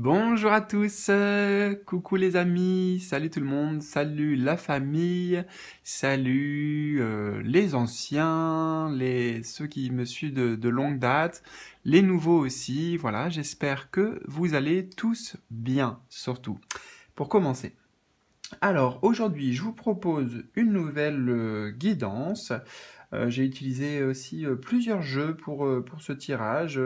Bonjour à tous, coucou les amis, salut tout le monde, salut la famille, salut euh, les anciens, les ceux qui me suivent de longue date, les nouveaux aussi, voilà, j'espère que vous allez tous bien, surtout. Pour commencer, alors aujourd'hui je vous propose une nouvelle euh, guidance euh, j'ai utilisé aussi euh, plusieurs jeux pour, euh, pour ce tirage.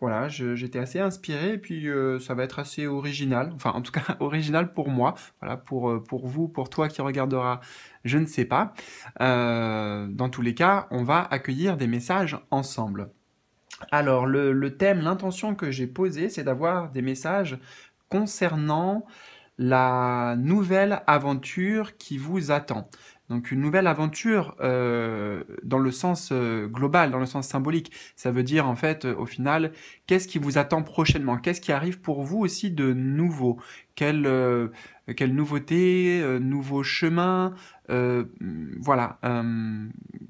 voilà, j'étais assez inspiré et puis ça va être assez original. Enfin, en tout cas, original pour moi. Voilà, pour, pour vous, pour toi qui regardera, je ne sais pas. dans tous les cas, on va accueillir des messages ensemble. Alors, le, le thème, l'intention que j'ai posée, c'est d'avoir des messages concernant la nouvelle aventure qui vous attend. Donc une nouvelle aventure euh, dans le sens euh, global, dans le sens symbolique. Ça veut dire en fait euh, au final qu'est-ce qui vous attend prochainement, qu'est-ce qui arrive pour vous aussi de nouveau, quelle, quelle nouveauté, nouveau chemin, voilà,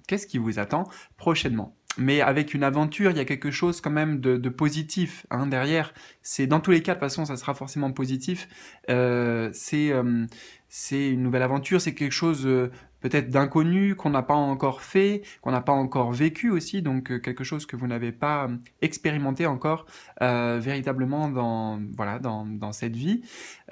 qu'est-ce qui vous attend prochainement mais avec une aventure, il y a quelque chose quand même de, positif hein, derrière. C'est dans tous les cas, de toute façon, ça sera forcément positif. Euh, c'est euh, c'est une nouvelle aventure, c'est quelque chose euh, peut-être d'inconnu qu'on n'a pas encore fait, qu'on n'a pas encore vécu aussi, donc euh, quelque chose que vous n'avez pas euh, expérimenté encore euh, véritablement dans voilà dans, dans cette vie.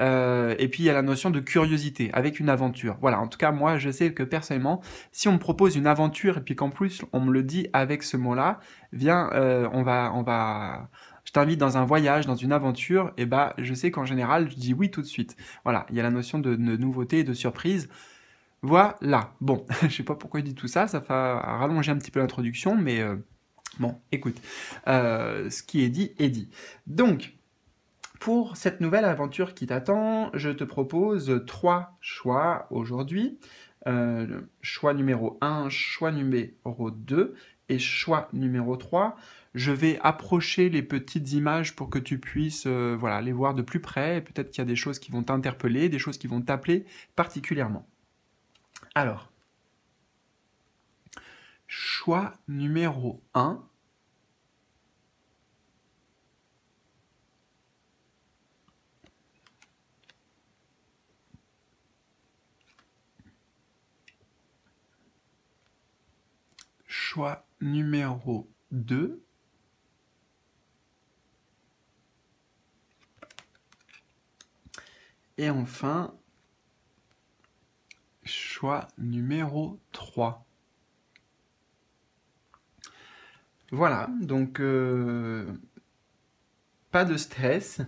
et puis il y a la notion de curiosité avec une aventure. Voilà, en tout cas moi je sais que personnellement, si on me propose une aventure et puis qu'en plus on me le dit avec ce mot-là, viens, on va on va je t'invite dans un voyage, dans une aventure, et bah je sais qu'en général, je dis oui tout de suite. Voilà, il y a la notion de, de nouveauté et de surprise. Voilà. Bon, je sais pas pourquoi je dis tout ça, ça va rallonger un petit peu l'introduction, mais euh, bon, écoute, euh, ce qui est dit est dit. Donc, pour cette nouvelle aventure qui t'attend, je te propose trois choix aujourd'hui. Euh, choix numéro 1, choix numéro 2 et choix numéro 3. Je vais approcher les petites images pour que tu puisses voilà, les voir de plus près. Peut-être qu'il y a des choses qui vont t'interpeller, des choses qui vont t'appeler particulièrement. Alors, choix numéro 1. Choix numéro 2. Et enfin, Choix numéro 3. Voilà, donc euh, pas de stress, tu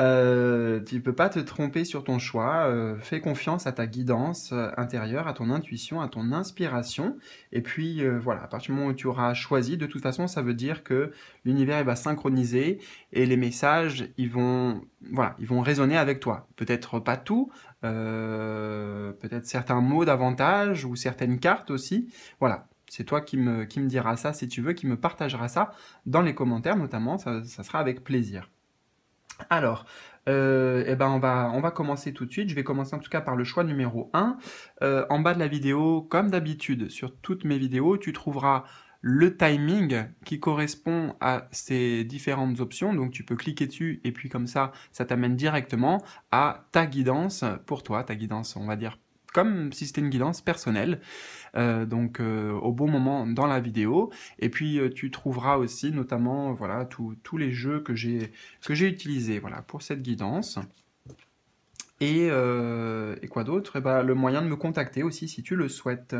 euh, tu peux pas te tromper sur ton choix, euh, fais confiance à ta guidance euh, intérieure, à ton intuition, à ton inspiration, et puis voilà, à partir du moment où tu auras choisi, de toute façon, ça veut dire que l'univers va synchroniser et les messages, ils vont, voilà, ils vont résonner avec toi. Peut-être pas tout, peut-être certains mots davantage ou certaines cartes aussi, voilà c'est toi qui me, qui me diras ça si tu veux, qui me partagera ça dans les commentaires notamment, ça, sera avec plaisir. Alors, euh, eh ben on, va, on va commencer tout de suite. Je vais commencer en tout cas par le choix numéro 1. Euh, en bas de la vidéo, comme d'habitude, sur toutes mes vidéos, tu trouveras le timing qui correspond à ces différentes options. Donc tu peux cliquer dessus et puis comme ça, ça t'amène directement à ta guidance pour toi, ta guidance, on va dire, comme si c'était une guidance personnelle, euh, donc euh, au bon moment dans la vidéo. Et puis euh, tu trouveras aussi notamment voilà tous les jeux que j'ai utilisés voilà pour cette guidance. Et, quoi d'autre Et eh ben, Le moyen de me contacter aussi si tu le souhaites.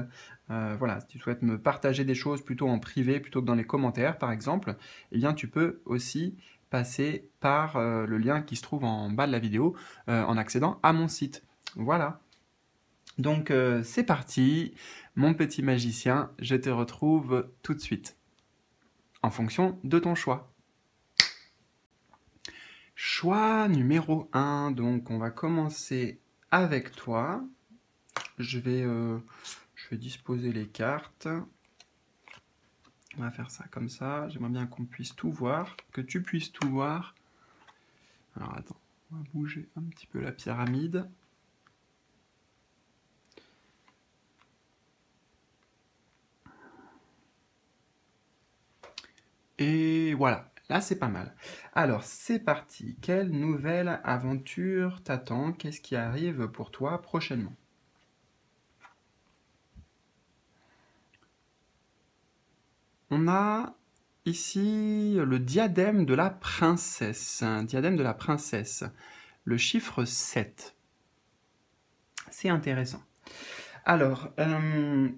voilà, si tu souhaites me partager des choses plutôt en privé plutôt que dans les commentaires par exemple, eh bien tu peux aussi passer par le lien qui se trouve en bas de la vidéo en accédant à mon site. Voilà. Donc euh, c'est parti, mon petit magicien, je te retrouve tout de suite, en fonction de ton choix. Choix numéro 1, donc on va commencer avec toi. Je vais, euh, je vais disposer les cartes. On va faire ça comme ça. J'aimerais bien qu'on puisse tout voir, que tu puisses tout voir. Alors attends, on va bouger un petit peu la pyramide. Et voilà, là c'est pas mal. Alors c'est parti, quelle nouvelle aventure t'attend Qu'est-ce qui arrive pour toi prochainement On a ici le diadème de la princesse. Un diadème de la princesse. Le chiffre 7. C'est intéressant. Alors, euh,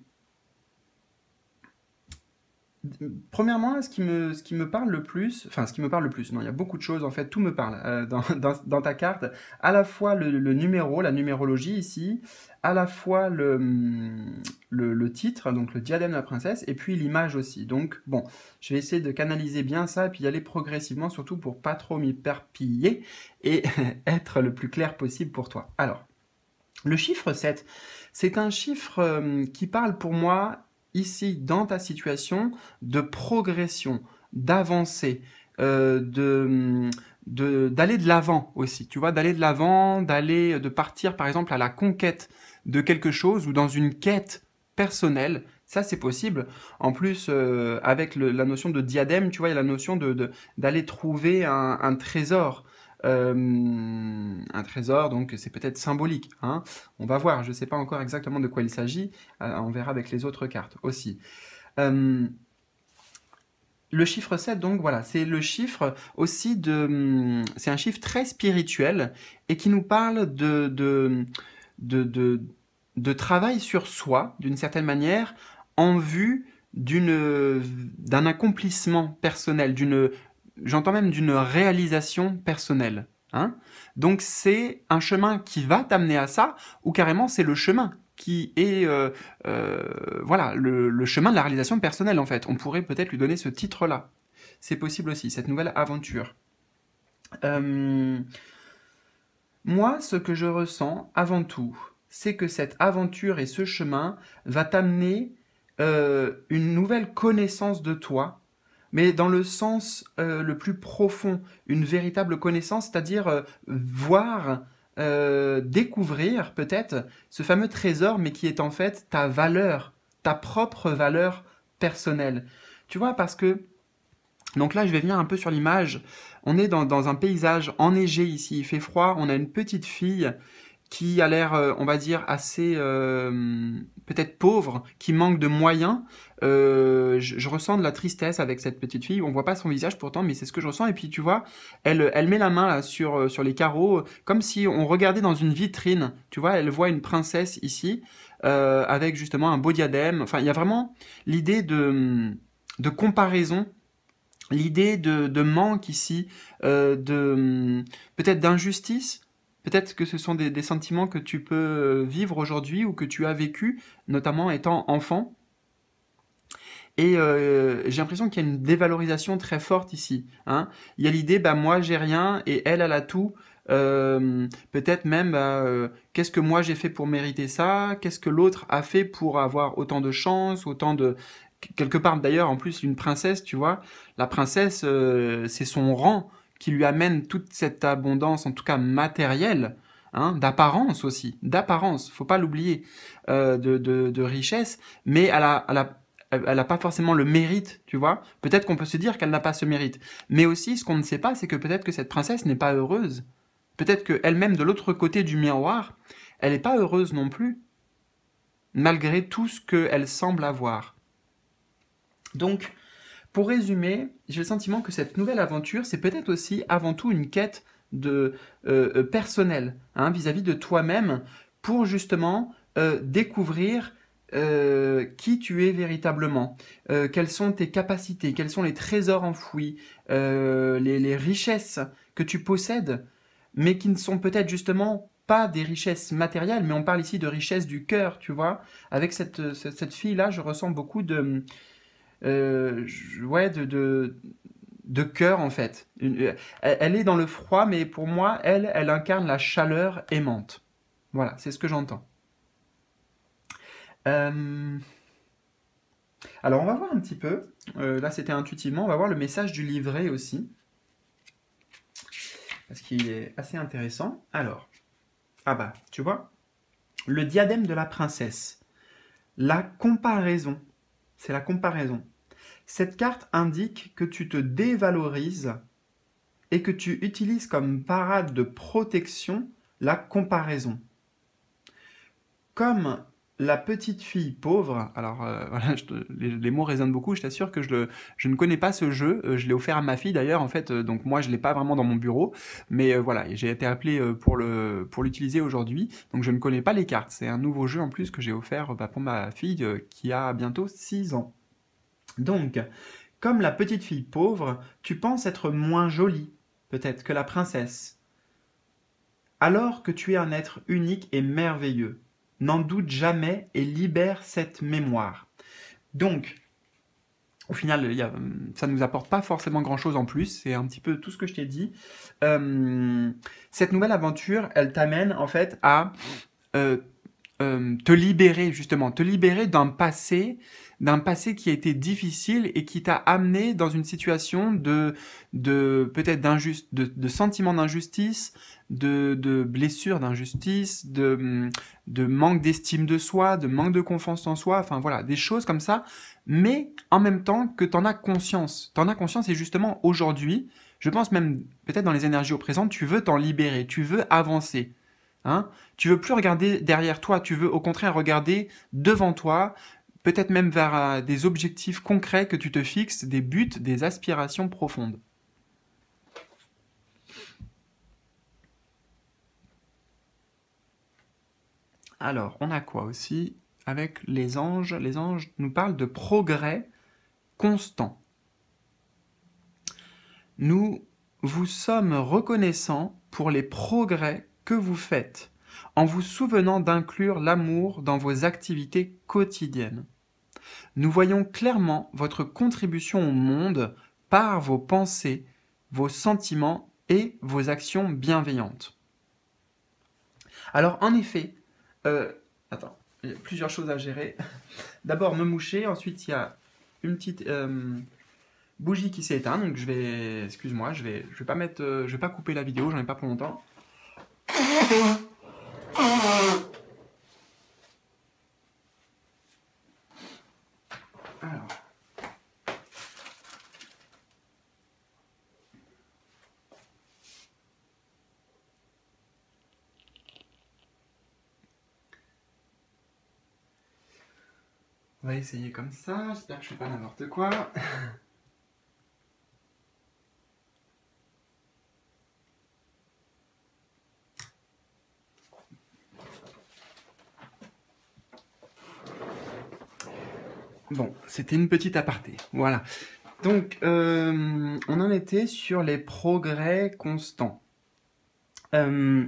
Premièrement, ce qui, me, ce qui me parle le plus, enfin ce qui me parle le plus, non, il y a beaucoup de choses en fait, tout me parle euh, dans, dans, ta carte, à la fois le, numéro, la numérologie ici, à la fois mm, le, le, titre, donc le diadème de la princesse, et puis l'image aussi. Donc bon, je vais essayer de canaliser bien ça et puis y aller progressivement, surtout pour pas trop m'y perpiller et être le plus clair possible pour toi. Alors, le chiffre 7, c'est un chiffre euh, qui parle pour moi ici dans ta situation de progression, d'avancer, euh, mm, d'aller de l'avant aussi, tu vois, d'aller de l'avant, d'aller, euh, de partir par exemple à la conquête de quelque chose ou dans une quête personnelle, ça c'est possible. En plus, euh, avec la notion de diadème, tu vois, il y a la notion de d'aller trouver un, trésor, euh, un trésor, donc c'est peut-être symbolique. Hein. on va voir, je ne sais pas encore exactement de quoi il s'agit, euh, on verra avec les autres cartes aussi. Euh, le chiffre 7, donc voilà, c'est le chiffre aussi de... Hum, c'est un chiffre très spirituel et qui nous parle de, de, de, de travail sur soi, d'une certaine manière, en vue d'un accomplissement personnel, d'une j'entends même d'une réalisation personnelle. Hein Donc c'est un chemin qui va t'amener à ça, ou carrément c'est le chemin qui est euh, euh, voilà le, chemin de la réalisation personnelle en fait. On pourrait peut-être lui donner ce titre-là. C'est possible aussi, cette nouvelle aventure. Euh, moi, ce que je ressens avant tout, c'est que cette aventure et ce chemin va t'amener une nouvelle connaissance de toi, mais dans le sens euh, le plus profond, une véritable connaissance, c'est-à-dire euh, voir, euh, découvrir peut-être ce fameux trésor, mais qui est en fait ta valeur, ta propre valeur personnelle. Tu vois, parce que... Donc là, je vais venir un peu sur l'image. On est dans, un paysage enneigé ici, il fait froid, on a une petite fille qui a l'air, on va dire, assez peut-être pauvre, qui manque de moyens, euh, je, ressens de la tristesse avec cette petite fille. On voit pas son visage pourtant, mais c'est ce que je ressens. Et puis tu vois, elle, met la main euh, sur les carreaux, euh, comme si on regardait dans une vitrine. Tu vois, elle voit une princesse ici avec justement un beau diadème. Enfin, il y a vraiment l'idée de comparaison l'idée de, manque ici, de peut-être d'injustice, peut-être que ce sont des, des, sentiments que tu peux vivre aujourd'hui ou que tu as vécu, notamment étant enfant. Et euh, j'ai l'impression qu'il y a une dévalorisation très forte ici. Hein. Il y a l'idée, bah moi j'ai rien et elle, elle a tout. Euh, peut-être même bah, euh, qu'est-ce que moi j'ai fait pour mériter ça, qu'est-ce que l'autre a fait pour avoir autant de chance, autant de quelque part d'ailleurs en plus une princesse, tu vois, la princesse c'est son rang qui lui amène toute cette abondance, en tout cas matérielle. Hein, d'apparence aussi, d'apparence, faut pas l'oublier, de, richesse, mais à la, elle n'a pas forcément le mérite, tu vois. Peut-être qu'on peut se dire qu'elle n'a pas ce mérite. Mais aussi, ce qu'on ne sait pas, c'est que peut-être que cette princesse n'est pas heureuse. Peut-être qu'elle-même, de l'autre côté du miroir, elle n'est pas heureuse non plus, malgré tout ce qu'elle semble avoir. Donc, pour résumer, j'ai le sentiment que cette nouvelle aventure, c'est peut-être aussi avant tout une quête de personnel euh, euh, personnelle hein, vis-à-vis de toi-même pour justement euh, découvrir euh, qui tu es véritablement, euh, quelles sont tes capacités, quels sont les trésors enfouis, euh, les, richesses que tu possèdes, mais qui ne sont peut-être justement pas des richesses matérielles, mais on parle ici de richesses du cœur, tu vois. Avec cette, cette, fille-là, je ressens beaucoup de... ouais, de, de de cœur en fait. elle est dans le froid, mais pour moi, elle, elle incarne la chaleur aimante. Voilà, c'est ce que j'entends. Euh, alors, on va voir un petit peu. Euh, là, c'était intuitivement. On va voir le message du livret aussi. Parce qu'il est assez intéressant. Alors, ah bah, tu vois, le diadème de la princesse. La comparaison. C'est la comparaison. Cette carte indique que tu te dévalorises et que tu utilises comme parade de protection la comparaison. Comme la petite fille pauvre, alors euh, voilà, les, mots résonnent beaucoup, je t'assure que je, ne connais pas ce jeu, euh, je l'ai offert à ma fille d'ailleurs, en fait, euh, donc moi je ne l'ai pas vraiment dans mon bureau, mais voilà, j'ai été appelé pour, l'utiliser aujourd'hui, donc je ne connais pas les cartes, c'est un nouveau jeu en plus que j'ai offert bah, pour ma fille qui a bientôt 6 ans. Donc, comme la petite fille pauvre, tu penses être moins jolie, peut-être, que la princesse, alors que tu es un être unique et merveilleux n'en doute jamais et libère cette mémoire. Donc, au final, euh, ça ne nous apporte pas forcément grand-chose en plus, c'est un petit peu tout ce que je t'ai dit. Euh, cette nouvelle aventure, elle t'amène en fait à euh, te libérer, justement, te libérer d'un passé d'un passé qui a été difficile et qui t'a amené dans une situation de, de peut-être d'injuste, de, sentiment d'injustice, de, de blessure d'injustice, de, de manque d'estime de soi, de manque de confiance en soi, enfin voilà, des choses comme ça, mais en même temps que tu en as conscience. en as conscience et justement aujourd'hui, je pense même peut-être dans les énergies au présent, tu veux t'en libérer, tu veux avancer. Hein tu veux plus regarder derrière toi, tu veux au contraire regarder devant toi, peut-être même vers euh, des objectifs concrets que tu te fixes, des buts, des aspirations profondes. Alors, on a quoi aussi avec les anges Les anges nous parlent de progrès constant. Nous vous sommes reconnaissants pour les progrès que vous faites en vous souvenant d'inclure l'amour dans vos activités quotidiennes. Nous voyons clairement votre contribution au monde par vos pensées, vos sentiments et vos actions bienveillantes. Alors en effet, euh, il y a plusieurs choses à gérer. D'abord me moucher, ensuite il y a une petite euh, bougie qui s'est éteinte, donc je vais, excuse-moi, je vais, je vais pas mettre, euh, je vais pas couper la vidéo, j'en ai pas pour longtemps. Alors. On va essayer comme ça, j'espère que je ne fais pas n'importe quoi. C'était une petite aparté. Voilà. Donc, euh, on en était sur les progrès constants. Euh,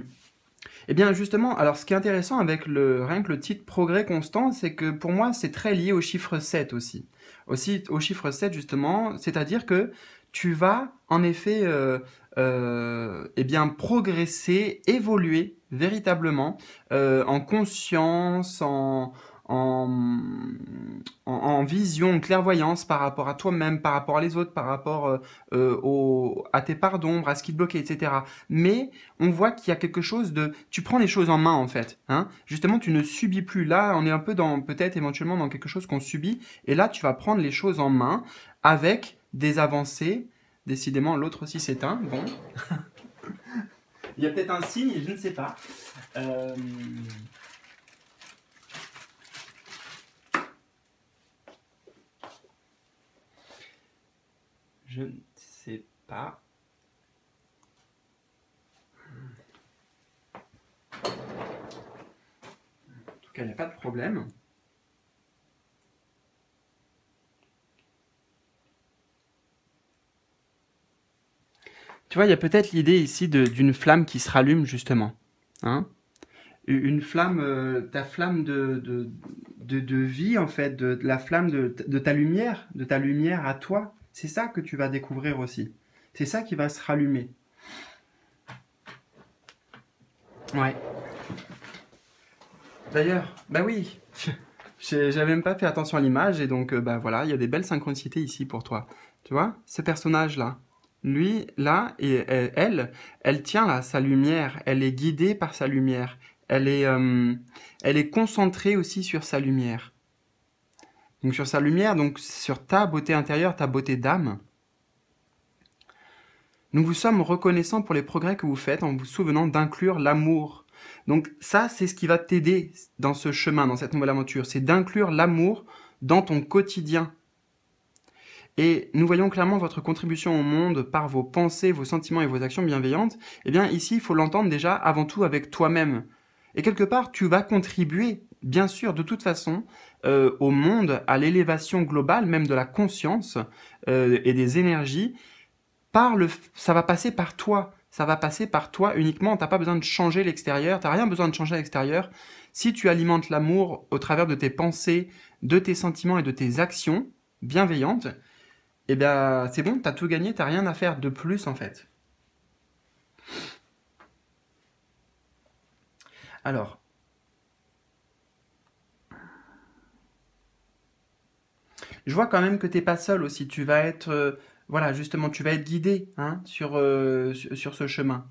eh bien, justement, alors ce qui est intéressant avec le, rien que le titre progrès constant, c'est que pour moi, c'est très lié au chiffre 7 aussi. Aussi au chiffre 7, justement, c'est-à-dire que tu vas, en effet, euh, eh bien, progresser, évoluer véritablement en conscience, en, en, en, vision, en clairvoyance par rapport à toi-même, par rapport à les autres, par rapport euh, euh, au, à tes parts d'ombre, à ce qui te bloquait, etc. Mais on voit qu'il y a quelque chose de... Tu prends les choses en main, en fait. Hein Justement, tu ne subis plus. Là, on est un peu dans, peut-être éventuellement, dans quelque chose qu'on subit. Et là, tu vas prendre les choses en main avec des avancées. Décidément, l'autre aussi s'éteint. Bon. Il y a peut-être un signe, je ne sais pas. Euh... Je ne sais pas. En tout cas, il n'y a pas de problème. Tu vois, il y a peut-être l'idée ici d'une flamme qui se rallume justement. Hein une flamme, euh, ta flamme de, de, de, vie en fait, de, la flamme de, ta lumière, de ta lumière à toi. C'est ça que tu vas découvrir aussi. C'est ça qui va se rallumer. Ouais. D'ailleurs, bah oui, j'avais même pas fait attention à l'image et donc euh, bah voilà, il y a des belles synchronicités ici pour toi. Tu vois, ce personnage là, lui là et elle, elle tient là sa lumière, elle est guidée par sa lumière, elle est, euh, elle est concentrée aussi sur sa lumière donc sur sa lumière, donc sur ta beauté intérieure, ta beauté d'âme. Nous vous sommes reconnaissants pour les progrès que vous faites en vous souvenant d'inclure l'amour. Donc ça, c'est ce qui va t'aider dans ce chemin, dans cette nouvelle aventure, c'est d'inclure l'amour dans ton quotidien. Et nous voyons clairement votre contribution au monde par vos pensées, vos sentiments et vos actions bienveillantes. Eh bien ici, il faut l'entendre déjà avant tout avec toi-même. Et quelque part, tu vas contribuer, bien sûr, de toute façon, euh, au monde, à l'élévation globale même de la conscience euh, et des énergies, par le, ça va passer par toi. Ça va passer par toi uniquement. T'as pas besoin de changer l'extérieur. T'as rien besoin de changer l'extérieur. Si tu alimentes l'amour au travers de tes pensées, de tes sentiments et de tes actions bienveillantes, eh bien, c'est bon. T'as tout gagné. T'as rien à faire de plus en fait. Alors, Je vois quand même que t'es pas seul aussi. Tu vas être, euh, voilà, justement, tu vas être guidé hein, sur, euh, sur ce chemin.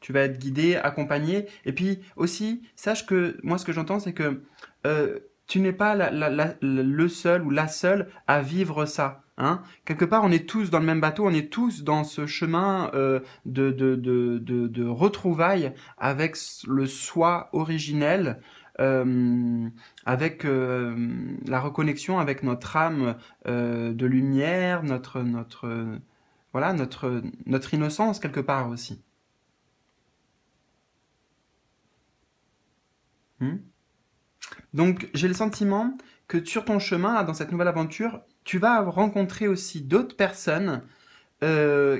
Tu vas être guidé, accompagné. Et puis aussi, sache que moi, ce que j'entends, c'est que euh, tu n'es pas le seul ou la seule à vivre ça. Hein Quelque part, on est tous dans le même bateau, on est tous dans ce chemin de, de, de, de, retrouvailles avec le soi originel, euh, avec euh, la reconnexion avec notre âme euh, de lumière, notre, notre, voilà, notre, notre innocence quelque part aussi. Hmm. Donc j'ai le sentiment que sur ton chemin, dans cette nouvelle aventure, tu vas rencontrer aussi d'autres personnes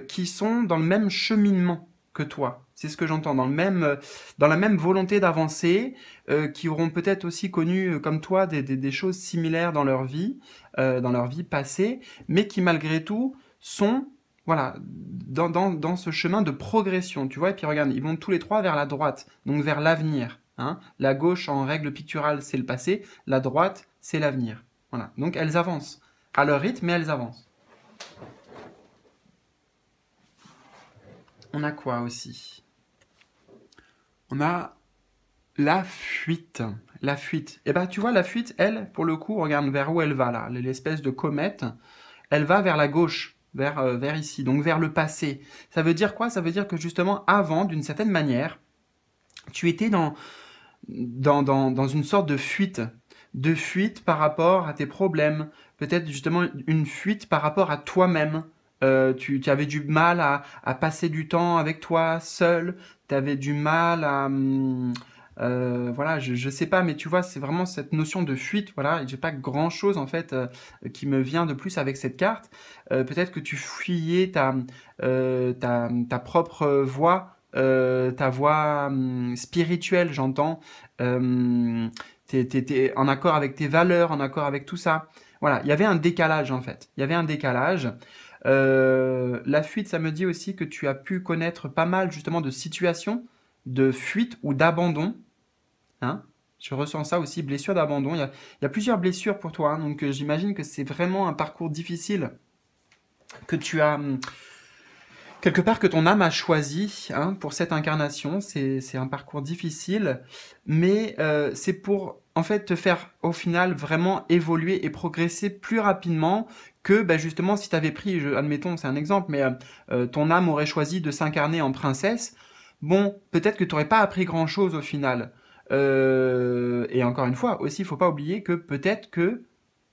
qui sont dans le même cheminement que toi, c'est ce que j'entends dans le même, dans la même volonté d'avancer, euh, qui auront peut-être aussi connu, euh, comme toi, des, choses similaires dans leur vie, euh, dans leur vie passée, mais qui malgré tout sont, voilà, dans, dans, dans, ce chemin de progression, tu vois. Et puis regarde, ils vont tous les trois vers la droite, donc vers l'avenir. Hein. La gauche, en règle picturale, c'est le passé. La droite, c'est l'avenir. Voilà. Donc elles avancent à leur rythme, mais elles avancent. On a quoi aussi on a la fuite. La fuite. Et eh ben, tu vois, la fuite, elle, pour le coup, regarde vers où elle va, là, l'espèce de comète, elle va vers la gauche, vers, euh, vers ici, donc vers le passé. Ça veut dire quoi Ça veut dire que justement, avant, d'une certaine manière, tu étais dans, dans, dans une sorte de fuite. De fuite par rapport à tes problèmes. Peut-être justement une fuite par rapport à toi-même. Euh, tu, avais du mal à, passer du temps avec toi seul, tu avais du mal à... Hum, euh, voilà, je, ne sais pas, mais tu vois, c'est vraiment cette notion de fuite, voilà, j'ai pas grand chose en fait euh, qui me vient de plus avec cette carte. Peut-être que tu fuyais ta, ta, ta propre voix, ta voix hum, spirituelle, j'entends, étais en accord avec tes valeurs, en accord avec tout ça. Voilà, il y avait un décalage en fait. Il y avait un décalage. Euh, la fuite, ça me dit aussi que tu as pu connaître pas mal justement de situations de fuite ou d'abandon. Hein je ressens ça aussi, blessure d'abandon. Il, y a, plusieurs blessures pour toi, hein, donc euh, j'imagine que c'est vraiment un parcours difficile que tu as hum, quelque part que ton âme a choisi hein, pour cette incarnation. C'est un parcours difficile, mais euh, c'est pour en fait te faire au final vraiment évoluer et progresser plus rapidement que bah, justement si tu avais pris, je, admettons c'est un exemple, mais euh, euh, ton âme aurait choisi de s'incarner en princesse, bon, peut-être que tu n'aurais pas appris grand-chose au final. Euh, et encore une fois, aussi, il ne faut pas oublier que peut-être que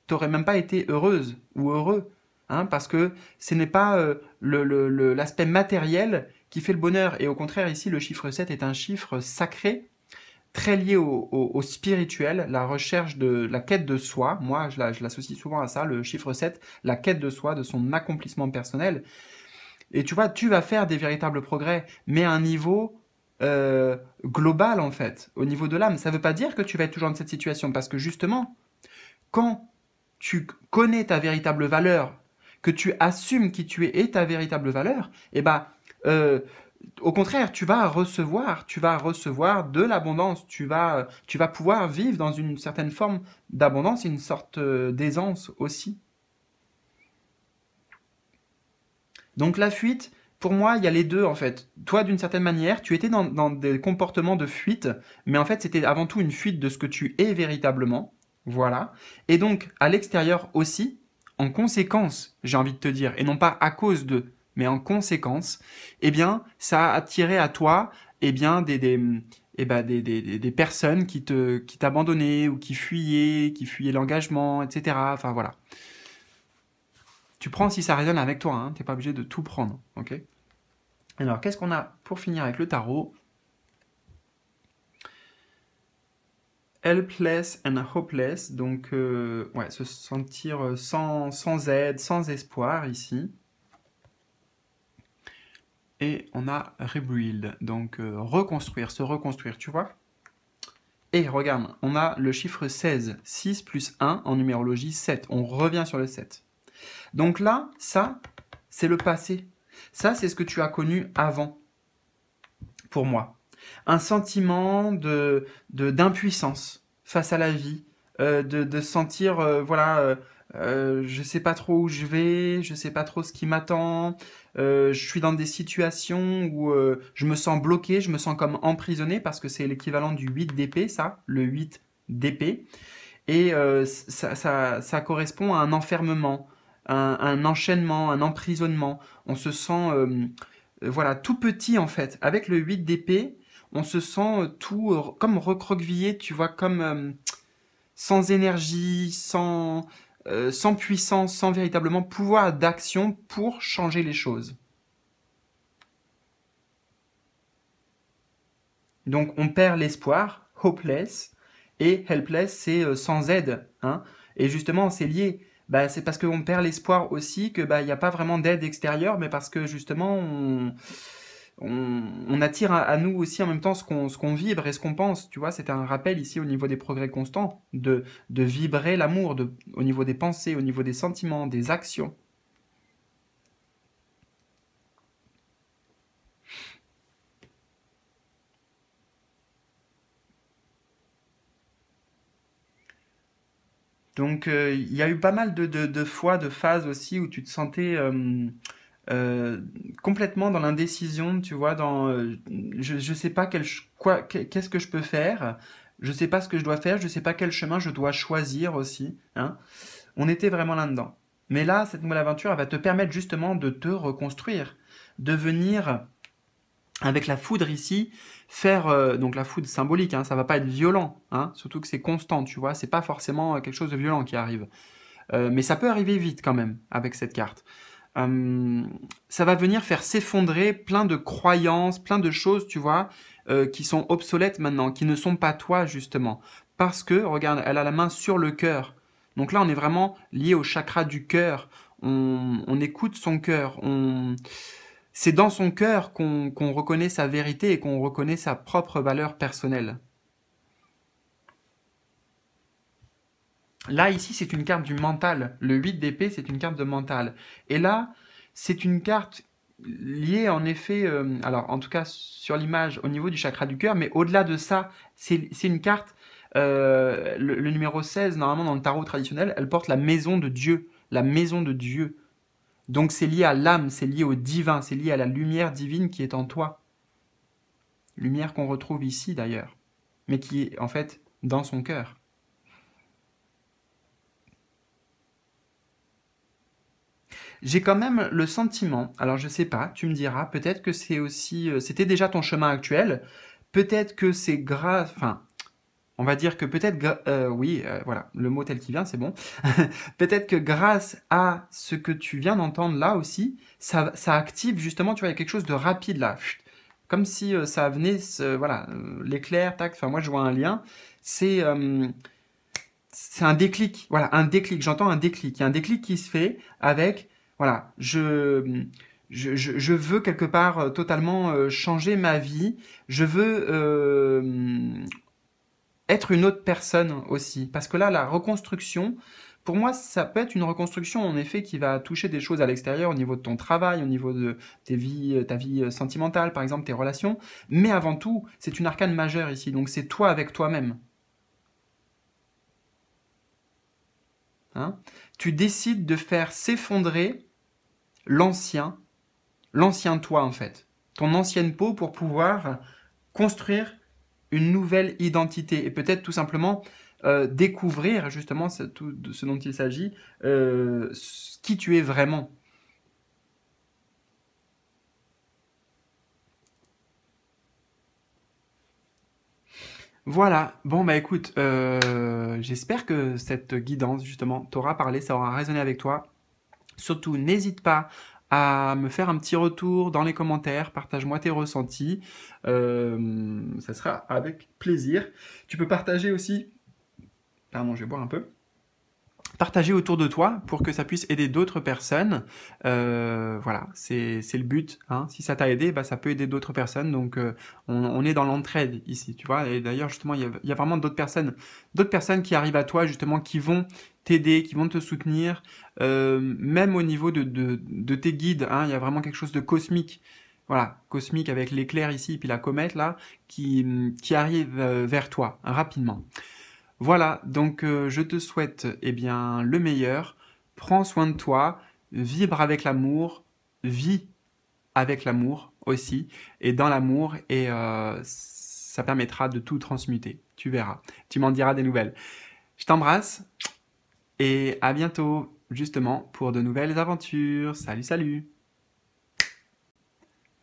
tu n'aurais même pas été heureuse ou heureux, hein, parce que ce n'est pas l'aspect matériel qui fait le bonheur. Et au contraire, ici, le chiffre 7 est un chiffre sacré très lié au, spirituel, la recherche de la quête de soi. Moi, je l'associe souvent à ça, le chiffre 7, la quête de soi, de son accomplissement personnel. Et tu vois, tu vas faire des véritables progrès, mais à un niveau euh, global, en fait, au niveau de l'âme. Ça ne veut pas dire que tu vas être toujours dans cette situation, parce que justement, quand tu connais ta véritable valeur, que tu assumes qui tu es et ta véritable valeur, eh ben, euh, au contraire, tu vas recevoir, tu vas recevoir de l'abondance, tu vas, tu vas pouvoir vivre dans une certaine forme d'abondance et une sorte euh, d'aisance aussi. Donc la fuite, pour moi, il y a les deux en fait. Toi, d'une certaine manière, tu étais dans, dans des comportements de fuite, mais en fait, c'était avant tout une fuite de ce que tu es véritablement. Voilà. Et donc, à l'extérieur aussi, en conséquence, j'ai envie de te dire, et non pas à cause de mais en conséquence, eh bien, ça a attiré à toi, eh bien, des, des, eh ben, des, personnes qui te, qui t'abandonnaient ou qui fuyaient, qui fuyaient l'engagement, etc. Enfin, voilà. Tu prends si ça résonne avec toi, hein. T'es pas obligé de tout prendre, ok Alors, qu'est-ce qu'on a pour finir avec le tarot helpless and hopeless, donc euh, se sentir euh, sans aide, sans espoir ici et on a rebuild, donc euh, reconstruire, se reconstruire, tu vois. Et regarde, on a le chiffre 16, 6 plus 1 en numérologie 7, on revient sur le 7. Donc là, ça, c'est le passé. Ça, c'est ce que tu as connu avant, pour moi. Un sentiment d'impuissance de, face à la vie, euh, de, de, sentir, euh, voilà, je euh, je sais pas trop où je vais, je sais pas trop ce qui m'attend, euh, je suis dans des situations où euh, je me sens bloqué, je me sens comme emprisonné parce que c'est l'équivalent du 8 d'épée, ça, le 8 d'épée. Et ça, ça, ça, correspond à un enfermement, un, un enchaînement, un emprisonnement. On se sent, voilà, tout petit en fait. Avec le 8 d'épée, on se sent tout comme recroquevillé, tu vois, comme sans énergie, sans, euh, sans puissance, sans véritablement pouvoir d'action pour changer les choses. Donc on perd l'espoir, hopeless, et helpless, c'est euh, sans aide. Hein et justement, c'est lié. Bah, c'est parce qu'on perd l'espoir aussi que bah, il n'y a pas vraiment d'aide extérieure, mais parce que justement, on on, attire à, nous aussi en même temps ce qu'on vibre et ce qu'on pense. Tu vois, c'était un rappel ici au niveau des progrès constants, de, vibrer l'amour au niveau des pensées, au niveau des sentiments, des actions. Donc euh, il y a eu pas mal de, de, fois, de phases aussi où tu te sentais... Euh, euh, complètement dans l'indécision, tu vois, dans euh, je ne sais pas qu'est-ce que je peux faire, je ne sais pas ce que je dois faire, je ne sais pas quel chemin je dois choisir aussi. Hein. On était vraiment là-dedans. Mais là, cette nouvelle aventure, elle va te permettre justement de te reconstruire, de venir avec la foudre ici, faire euh, donc la foudre symbolique, hein, ça va pas être violent, hein, surtout que c'est constant, tu vois, c'est pas forcément quelque chose de violent qui arrive, mais ça peut arriver vite quand même avec cette carte. Euh, ça va venir faire s'effondrer plein de croyances, plein de choses, tu vois, euh, qui sont obsolètes maintenant, qui ne sont pas toi justement. Parce que, regarde, elle a la main sur le cœur. Donc là, on est vraiment lié au chakra du cœur. On, écoute son cœur. C'est dans son cœur qu'on reconnaît sa vérité et qu'on reconnaît sa propre valeur personnelle. Là, ici, c'est une carte du mental. Le 8 d'épée, c'est une carte de mental. Et là, c'est une carte liée en effet, euh, alors en tout cas sur l'image, au niveau du chakra du cœur, mais au-delà de ça, c'est une carte, euh, le, le, numéro 16, normalement dans le tarot traditionnel, elle porte la maison de Dieu, la maison de Dieu. Donc c'est lié à l'âme, c'est lié au divin, c'est lié à la lumière divine qui est en toi. Lumière qu'on retrouve ici d'ailleurs, mais qui est en fait dans son cœur. j'ai quand même le sentiment, alors je sais pas, tu me diras, peut-être que c'est aussi, euh, c'était déjà ton chemin actuel, peut-être que c'est grâce, enfin, on va dire que peut-être, euh, oui, euh, voilà, le mot tel qu'il vient, c'est bon. peut-être que grâce à ce que tu viens d'entendre là aussi, ça, ça, active justement, tu vois, il y a quelque chose de rapide là. Comme si ça venait, voilà, l'éclair, tac, enfin moi je vois un lien. C'est c'est un déclic, voilà, un déclic, j'entends un déclic. Il y a un déclic qui se fait avec voilà, je, je, veux quelque part euh, totalement euh, changer ma vie. Je veux euh, être une autre personne aussi. Parce que là, la reconstruction, pour moi, ça peut être une reconstruction en effet qui va toucher des choses à l'extérieur, au niveau de ton travail, au niveau de ta vie sentimentale, par exemple, tes relations. Mais avant tout, c'est une arcane majeure ici, donc c'est toi avec toi-même. Hein tu décides de faire s'effondrer l'ancien, l'ancien toi en fait, ton ancienne peau pour pouvoir construire une nouvelle identité et peut-être tout simplement euh, découvrir justement ce, de ce dont il s'agit, euh, qui tu es vraiment. Voilà, bon bah écoute, euh, j'espère que cette guidance justement t'aura parlé, ça aura résonné avec toi. Surtout, n'hésite pas à me faire un petit retour dans les commentaires, partage-moi tes ressentis, euh, ça sera avec plaisir. Tu peux partager aussi, pardon, je vais boire un peu, partager autour de toi pour que ça puisse aider d'autres personnes. Euh, voilà, c'est le but. Hein. Si ça t'a aidé, bah, ça peut aider d'autres personnes. Donc, euh, on, est dans l'entraide ici, tu vois. Et d'ailleurs, justement, il y, y a, vraiment d'autres personnes, d'autres personnes qui arrivent à toi, justement, qui vont t'aider, qui vont te soutenir, euh, même au niveau de, tes guides. Hein, il y a vraiment quelque chose de cosmique. Voilà, cosmique avec l'éclair ici, puis la comète là, qui, arrive euh, vers toi rapidement. Voilà, donc euh, je te souhaite eh bien, le meilleur. Prends soin de toi, vibre avec l'amour, vis avec l'amour aussi, et dans l'amour, et ça permettra de tout transmuter. Tu verras, tu m'en diras des nouvelles. Je t'embrasse, et à bientôt, justement, pour de nouvelles aventures. Salut, salut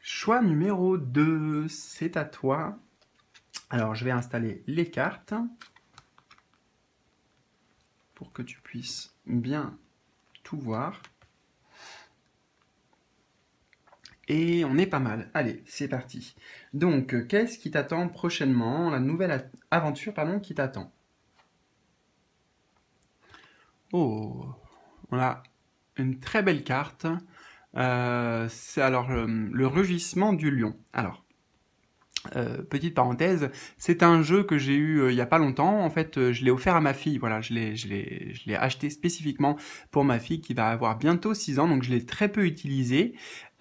Choix numéro 2, c'est à toi. Alors, je vais installer les cartes pour que tu puisses bien tout voir. Et on est pas mal. Allez, c'est parti. Donc, qu'est-ce qui t'attend prochainement La nouvelle aventure pardon, qui t'attend. Oh, on a une très belle carte. Euh, c'est alors euh, le rugissement du lion. Alors, euh, petite parenthèse, c'est un jeu que j'ai eu il n'y a pas longtemps. En fait, je l'ai offert à ma fille. Voilà, je l'ai, je je l'ai acheté spécifiquement pour ma fille qui va avoir bientôt 6 ans, donc je l'ai très peu utilisé.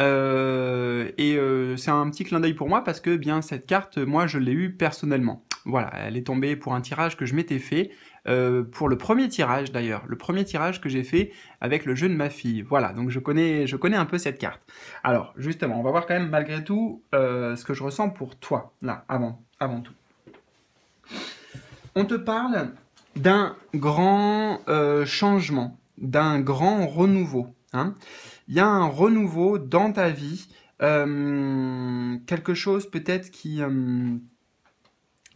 et c'est un petit clin d'œil pour moi parce que eh bien cette carte, moi, je l'ai eue personnellement. Voilà, elle est tombée pour un tirage que je m'étais fait. Euh, pour le premier tirage d'ailleurs, le premier tirage que j'ai fait avec le jeu de ma fille. Voilà, donc je connais, je connais un peu cette carte. Alors justement, on va voir quand même malgré tout euh, ce que je ressens pour toi, là, avant, avant tout. On te parle d'un grand euh, changement, d'un grand renouveau. Hein. Il y a un renouveau dans ta vie, quelque chose peut-être qui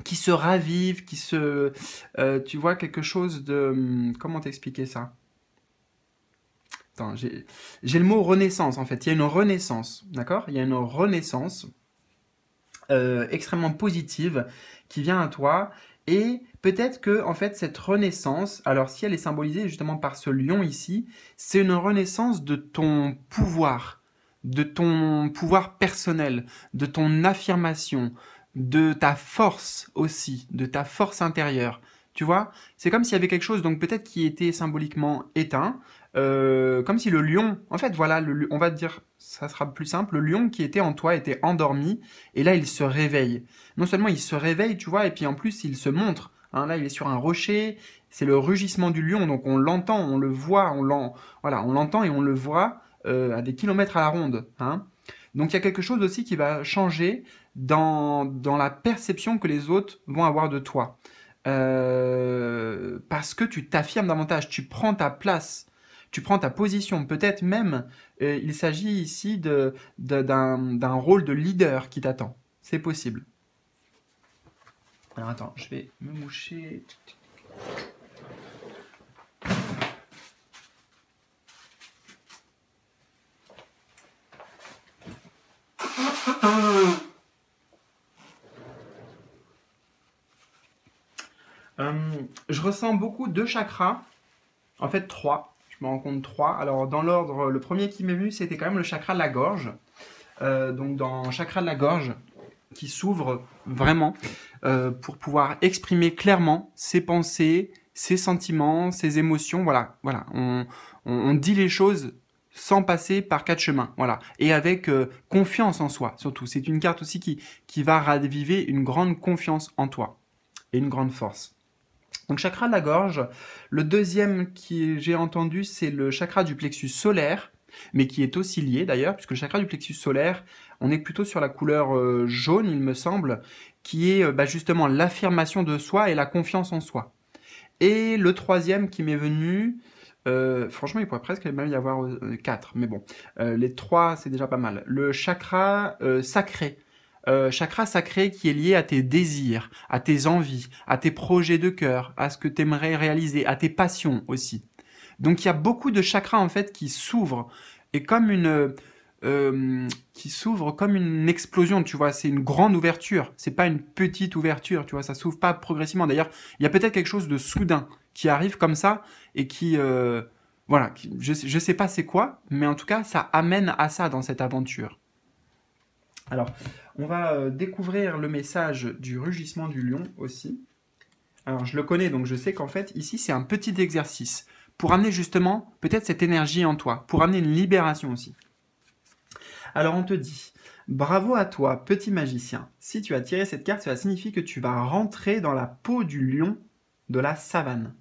qui se ravive, qui se... Euh, tu vois, quelque chose de... Hum, comment t'expliquer ça Attends, j'ai le mot renaissance, en fait. Il y a une renaissance, d'accord Il y a une renaissance euh, extrêmement positive qui vient à toi. Et peut-être que, en fait, cette renaissance, alors si elle est symbolisée justement par ce lion ici, c'est une renaissance de ton pouvoir, de ton pouvoir personnel, de ton affirmation, de ta force aussi, de ta force intérieure. Tu vois C'est comme s'il y avait quelque chose, donc peut-être qui était symboliquement éteint, euh, comme si le lion, en fait, voilà, le, on va dire, ça sera plus simple, le lion qui était en toi était endormi, et là il se réveille. Non seulement il se réveille, tu vois, et puis en plus il se montre. Hein, là, il est sur un rocher, c'est le rugissement du lion, donc on l'entend, on le voit, on l'entend voilà, on et on le voit euh, à des kilomètres à la ronde. Hein. Donc il y a quelque chose aussi qui va changer dans, la perception que les autres vont avoir de toi. Euh, parce que tu t'affirmes davantage, tu prends ta place, tu prends ta position. Peut-être même, euh, il s'agit ici d'un de, d'un rôle de leader qui t'attend. C'est possible. Alors attends, je vais me moucher. ressent beaucoup de chakras, en fait trois, je me rends compte trois. Alors dans l'ordre, le premier qui m'est venu, c'était quand même le chakra de la gorge. Euh, donc dans le chakra de la gorge, qui s'ouvre vraiment euh, pour pouvoir exprimer clairement ses pensées, ses sentiments, ses émotions. Voilà, voilà. On, dit les choses sans passer par quatre chemins, voilà, et avec euh, confiance en soi surtout. C'est une carte aussi qui, qui va raviver une grande confiance en toi et une grande force. Donc chakra de la gorge, le deuxième que j'ai entendu, c'est le chakra du plexus solaire, mais qui est aussi lié d'ailleurs, puisque le chakra du plexus solaire, on est plutôt sur la couleur euh, jaune, il me semble, qui est euh, bah, justement l'affirmation de soi et la confiance en soi. Et le troisième qui m'est venu, euh, franchement, il pourrait presque même y avoir quatre, mais bon, les trois, c'est déjà pas mal. Le chakra sacré, euh, chakra sacré qui est lié à tes désirs, à tes envies, à tes projets de cœur, à ce que tu aimerais réaliser, à tes passions aussi. Donc il y a beaucoup de chakras en fait qui s'ouvrent et comme une euh, qui s'ouvre comme une explosion, tu vois, c'est une grande ouverture, c'est pas une petite ouverture, tu vois, ça s'ouvre pas progressivement. D'ailleurs, il y a peut-être quelque chose de soudain qui arrive comme ça et qui euh, voilà, je, je sais pas c'est quoi, mais en tout cas, ça amène à ça dans cette aventure. Alors, on va euh, découvrir le message du rugissement du lion aussi. Alors, je le connais, donc je sais qu'en fait, ici, c'est un petit exercice pour amener justement peut-être cette énergie en toi, pour amener une libération aussi. Alors, on te dit, bravo à toi, petit magicien. Si tu as tiré cette carte, cela signifie que tu vas rentrer dans la peau du lion de la savane.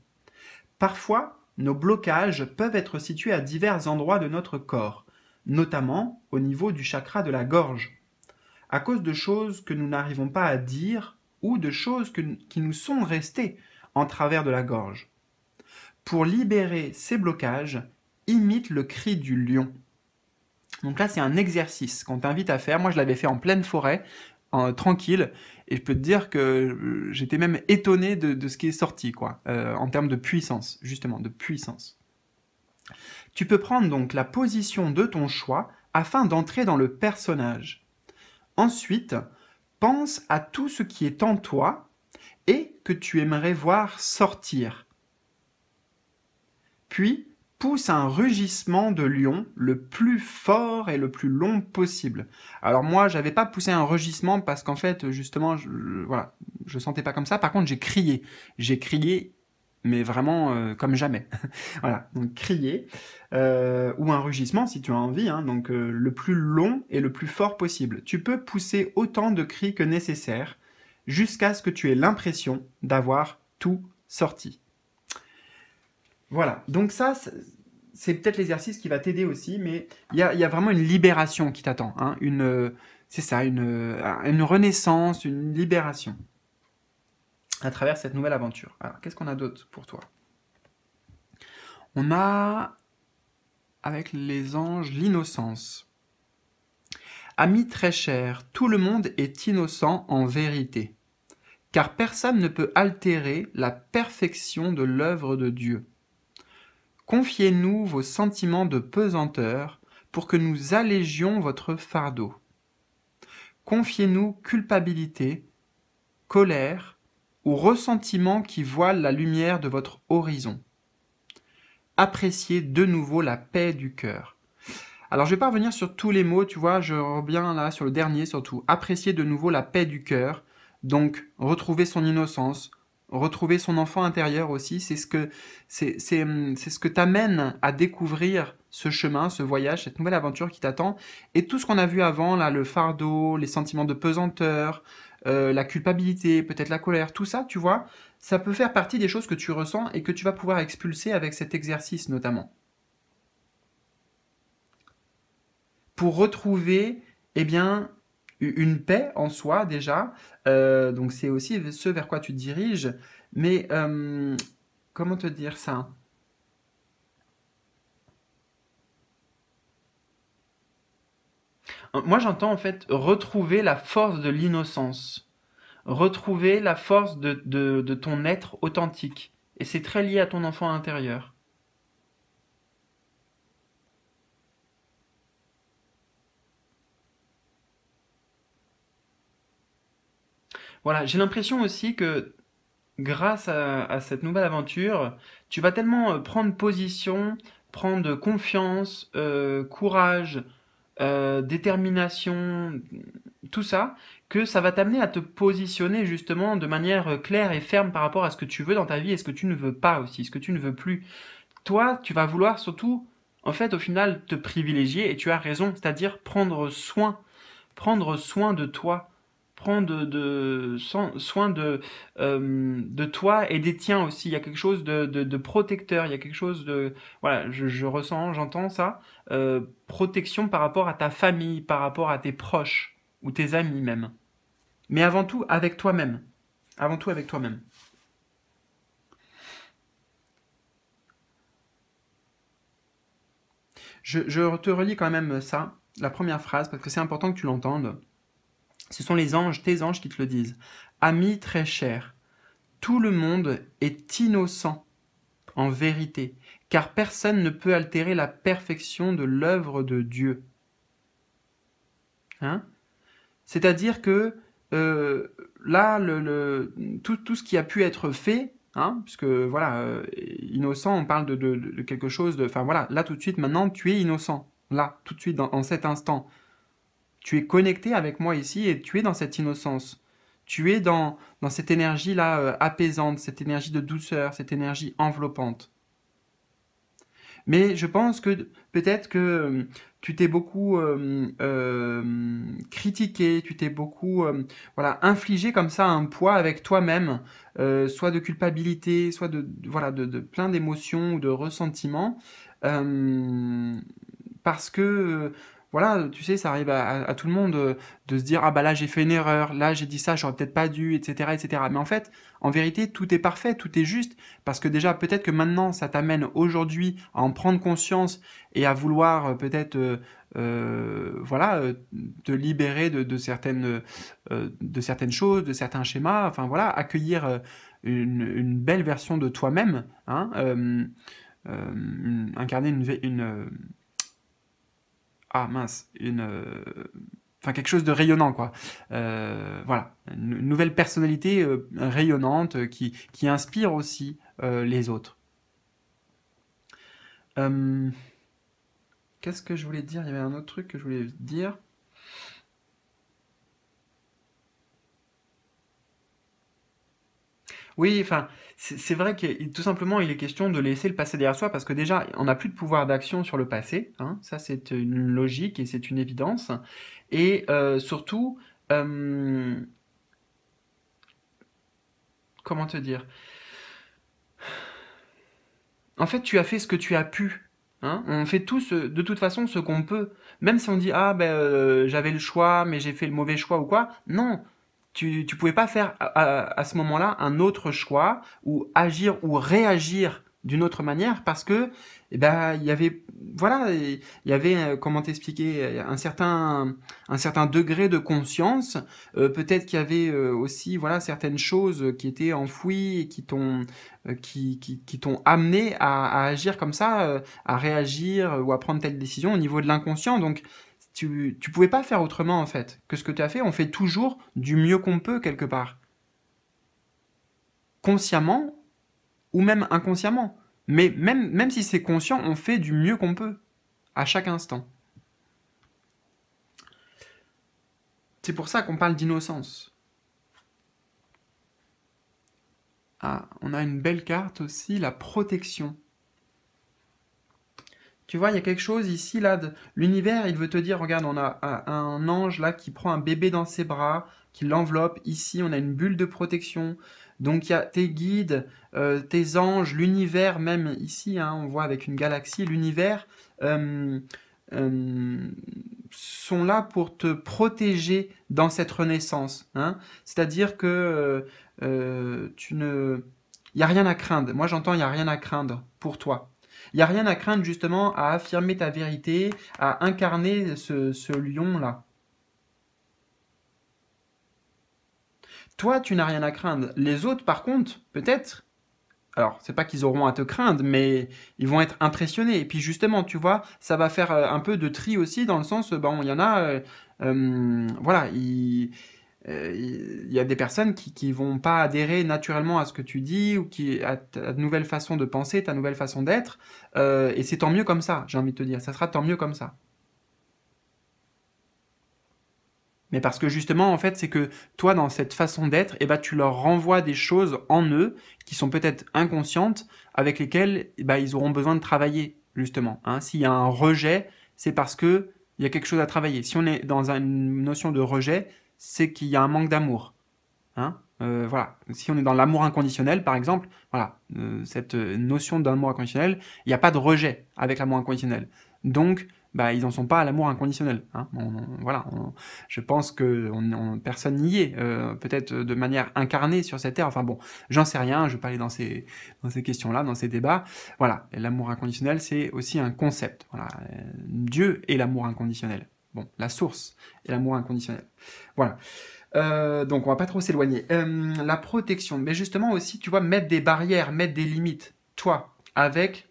Parfois, nos blocages peuvent être situés à divers endroits de notre corps, notamment au niveau du chakra de la gorge à cause de choses que nous n'arrivons pas à dire ou de choses qui nous sont restées en travers de la gorge. Pour libérer ces blocages, imite le cri du lion. Donc là, c'est un exercice qu'on t'invite à faire. Moi, je l'avais fait en pleine forêt, en, tranquille, et je peux te dire que euh, j'étais même étonné de, ce qui est sorti, quoi, euh, en termes de puissance, justement, de puissance. Tu peux prendre donc la position de ton choix afin d'entrer dans le personnage. Ensuite, pense à tout ce qui est en toi et que tu aimerais voir sortir. Puis, pousse un rugissement de lion le plus fort et le plus long possible. Alors moi, je n'avais pas poussé un rugissement parce qu'en fait, justement, je, voilà, je sentais pas comme ça. Par contre, j'ai crié. J'ai crié mais vraiment euh, comme jamais. voilà, donc crier, euh, ou un rugissement si tu as envie, hein. donc euh, le plus long et le plus fort possible. Tu peux pousser autant de cris que nécessaire jusqu'à ce que tu aies l'impression d'avoir tout sorti. Voilà, donc ça, c'est peut-être l'exercice qui va t'aider aussi, mais il y a, vraiment une libération qui t'attend, hein. c'est ça, une renaissance, une libération à travers cette nouvelle aventure. Alors, qu'est-ce qu'on a d'autre pour toi On a, avec les anges, l'innocence. Amis très chers, tout le monde est innocent en vérité, car personne ne peut altérer la perfection de l'œuvre de Dieu. Confiez-nous vos sentiments de pesanteur pour que nous allégions votre fardeau. Confiez-nous culpabilité, colère, ressentiment qui voile la lumière de votre horizon. Appréciez de nouveau la paix du cœur. Alors je vais pas revenir sur tous les mots, tu vois, je reviens là sur le dernier surtout. Appréciez de nouveau la paix du cœur, donc retrouver son innocence, retrouver son enfant intérieur aussi, c'est ce que c'est ce que t'amène à découvrir ce chemin, ce voyage, cette nouvelle aventure qui t'attend et tout ce qu'on a vu avant là, le fardeau, les sentiments de pesanteur, euh, la culpabilité, peut-être la colère, tout ça, tu vois, ça peut faire partie des choses que tu ressens et que tu vas pouvoir expulser avec cet exercice notamment. Pour retrouver, eh bien, une paix en soi déjà, euh, donc c'est aussi ce vers quoi tu diriges, mais euh, comment te dire ça Moi, j'entends en fait retrouver la force de l'innocence, retrouver la force de, de, ton être authentique. Et c'est très lié à ton enfant intérieur. Voilà, j'ai l'impression aussi que grâce à, cette nouvelle aventure, tu vas tellement euh, prendre position, prendre confiance, euh, courage, euh, détermination, tout ça, que ça va t'amener à te positionner justement de manière euh, claire et ferme par rapport à ce que tu veux dans ta vie et ce que tu ne veux pas aussi, ce que tu ne veux plus. Toi, tu vas vouloir surtout, en fait, au final, te privilégier et tu as raison, c'est-à-dire prendre soin, prendre soin de toi, prends soin euh, de, toi et des tiens aussi. Il y a quelque chose de, protecteur, il y a quelque chose de... Voilà, je, ressens, j'entends ça. Euh, protection par rapport à ta famille, par rapport à tes proches ou tes amis même. Mais avant tout avec toi-même. Avant tout avec toi-même. je te relis quand même ça, la première phrase, parce que c'est important que tu l'entendes. Ce sont les anges, tes anges qui te le disent. Ami très cher, tout le monde est innocent en vérité, car personne ne peut altérer la perfection de l'œuvre de Dieu. Hein C'est-à-dire que euh, là, le, tout, ce qui a pu être fait, hein, puisque voilà, euh, innocent, on parle de, quelque chose de... Enfin voilà, là tout de suite, maintenant, tu es innocent, là, tout de suite, en cet instant. Tu es connecté avec moi ici et tu es dans cette innocence. Tu es dans, dans cette énergie-là euh, apaisante, cette énergie de douceur, cette énergie enveloppante. Mais je pense que peut-être que euh, tu t'es beaucoup euh, critiqué, tu t'es beaucoup voilà infligé comme ça un poids avec toi-même, soit de culpabilité, soit de, voilà de plein d'émotions ou de ressentiments, parce que voilà, tu sais, ça arrive à, tout le monde euh, de, se dire ah bah là j'ai fait une erreur, là j'ai dit ça, j'aurais peut-être pas dû, etc., etc. Mais en fait, en vérité, tout est parfait, tout est juste, parce que déjà peut-être que maintenant ça t'amène aujourd'hui à en prendre conscience et à vouloir euh, peut-être euh, voilà te libérer de, certaines de certaines choses, de certains schémas, enfin voilà, accueillir une, belle version de toi-même, hein, incarner une ah mince, une, euh, enfin quelque chose de rayonnant quoi. Euh, voilà, une nouvelle personnalité euh, rayonnante qui, inspire aussi les autres. Qu'est-ce que je voulais dire Il y avait un autre truc que je voulais dire. Oui, enfin, c'est vrai que tout simplement, il est question de laisser le passé derrière soi parce que déjà, on n'a plus de pouvoir d'action sur le passé. Hein. ça, c'est une logique et c'est une évidence. Et euh, surtout, comment te dire En fait, tu as fait ce que tu as pu. Hein. on fait tous, de toute façon ce qu'on peut. Même si on dit ah ben euh, j'avais le choix mais j'ai fait le mauvais choix ou quoi. Non, tu ne pouvais pas faire à, ce moment-là un autre choix ou agir ou réagir d'une autre manière parce que eh ben il y avait voilà il y avait euh, comment t'expliquer un certain un certain degré de conscience euh, peut-être qu'il y avait euh, aussi voilà certaines choses qui étaient enfouies et qui t'ont qui, qui, t'ont amené à, à, agir comme ça à réagir ou à prendre telle décision au niveau de l'inconscient donc tu, tu pouvais pas faire autrement en fait que ce que tu as fait. On fait toujours du mieux qu'on peut quelque part. Consciemment ou même inconsciemment. Mais même, même si c'est conscient, on fait du mieux qu'on peut à chaque instant. C'est pour ça qu'on parle d'innocence. Ah, on a une belle carte aussi, la protection. Tu vois, il y a quelque chose ici, là, l'univers, il veut te dire, regarde, on a un, ange, là, qui prend un bébé dans ses bras, qui l'enveloppe. Ici, on a une bulle de protection. Donc, il y a tes guides, euh, tes anges, l'univers même ici, hein, on voit avec une galaxie, l'univers euh, euh, sont là pour te protéger dans cette renaissance. Hein. C'est-à-dire que tu ne... Il n'y a rien à craindre. Moi, j'entends, il n'y a rien à craindre pour toi. Il n'y a rien à craindre justement à affirmer ta vérité, à incarner ce, lion-là. Toi, tu n'as rien à craindre. Les autres, par contre, peut-être. Alors, c'est pas qu'ils auront à te craindre, mais ils vont être impressionnés. Et puis justement, tu vois, ça va faire euh, un peu de tri aussi, dans le sens, euh, bon, il y en a, euh, voilà, ils euh, il y a des personnes qui ne vont pas adhérer naturellement à ce que tu dis ou qui à ta nouvelle façon de penser, ta nouvelle façon d'être. Euh, et c'est tant mieux comme ça, j'ai envie de te dire. Ça sera tant mieux comme ça. Mais parce que justement, en fait, c'est que toi, dans cette façon d'être, eh ben, tu leur renvoies des choses en eux qui sont peut-être inconscientes, avec lesquelles eh ben, ils auront besoin de travailler, justement. Hein. S'il y a un rejet, c'est parce qu'il y a quelque chose à travailler. Si on est dans une notion de rejet, c'est qu'il y a un manque d'amour. Hein euh, voilà. Si on est dans l'amour inconditionnel, par exemple, voilà, euh, cette notion d'amour inconditionnel, il n'y a pas de rejet avec l'amour inconditionnel. Donc, bah, ils n'en sont pas à l'amour inconditionnel. Hein. voilà, je pense que personne n'y est, euh, peut-être de manière incarnée sur cette terre. Enfin bon, j'en sais rien, je ne vais pas aller dans ces, ces questions-là, dans ces débats. Voilà, l'amour inconditionnel, c'est aussi un concept. Dieu est l'amour inconditionnel la source et l'amour inconditionnel. Voilà. Euh, donc on va pas trop s'éloigner. Euh, la protection, mais justement aussi, tu vois, mettre des barrières, mettre des limites, toi, avec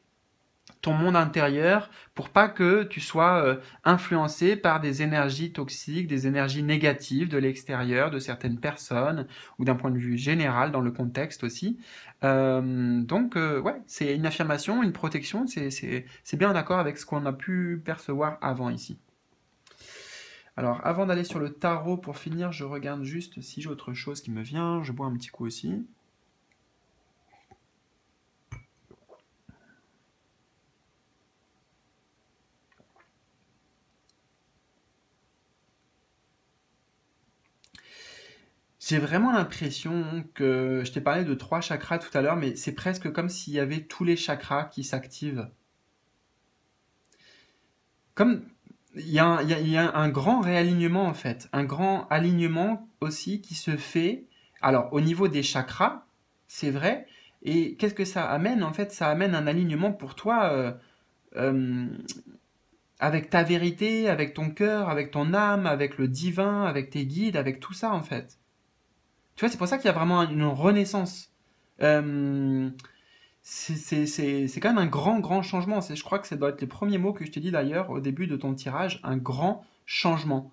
ton monde intérieur, pour pas que tu sois euh, influencé par des énergies toxiques, des énergies négatives de l'extérieur, de certaines personnes, ou d'un point de vue général dans le contexte aussi. donc ouais, c'est une affirmation, une protection, c'est bien d'accord avec ce qu'on a pu percevoir avant ici. Alors, avant d'aller sur le tarot, pour finir, je regarde juste si j'ai autre chose qui me vient. Je bois un petit coup aussi. J'ai vraiment l'impression que je t'ai parlé de trois chakras tout à l'heure, mais c'est presque comme s'il y avait tous les chakras qui s'activent. Comme, il y, a, un grand réalignement en fait, un grand alignement aussi qui se fait. Alors au niveau des chakras, c'est vrai. Et qu'est-ce que ça amène en fait Ça amène un alignement pour toi euh, euh, avec ta vérité, avec ton cœur, avec ton âme, avec le divin, avec tes guides, avec tout ça en fait. Tu vois, c'est pour ça qu'il y a vraiment une renaissance. Euh, c'est quand même un grand, grand changement. Je crois que ça doit être les premiers mots que je t'ai dit d'ailleurs au début de ton tirage, un grand changement.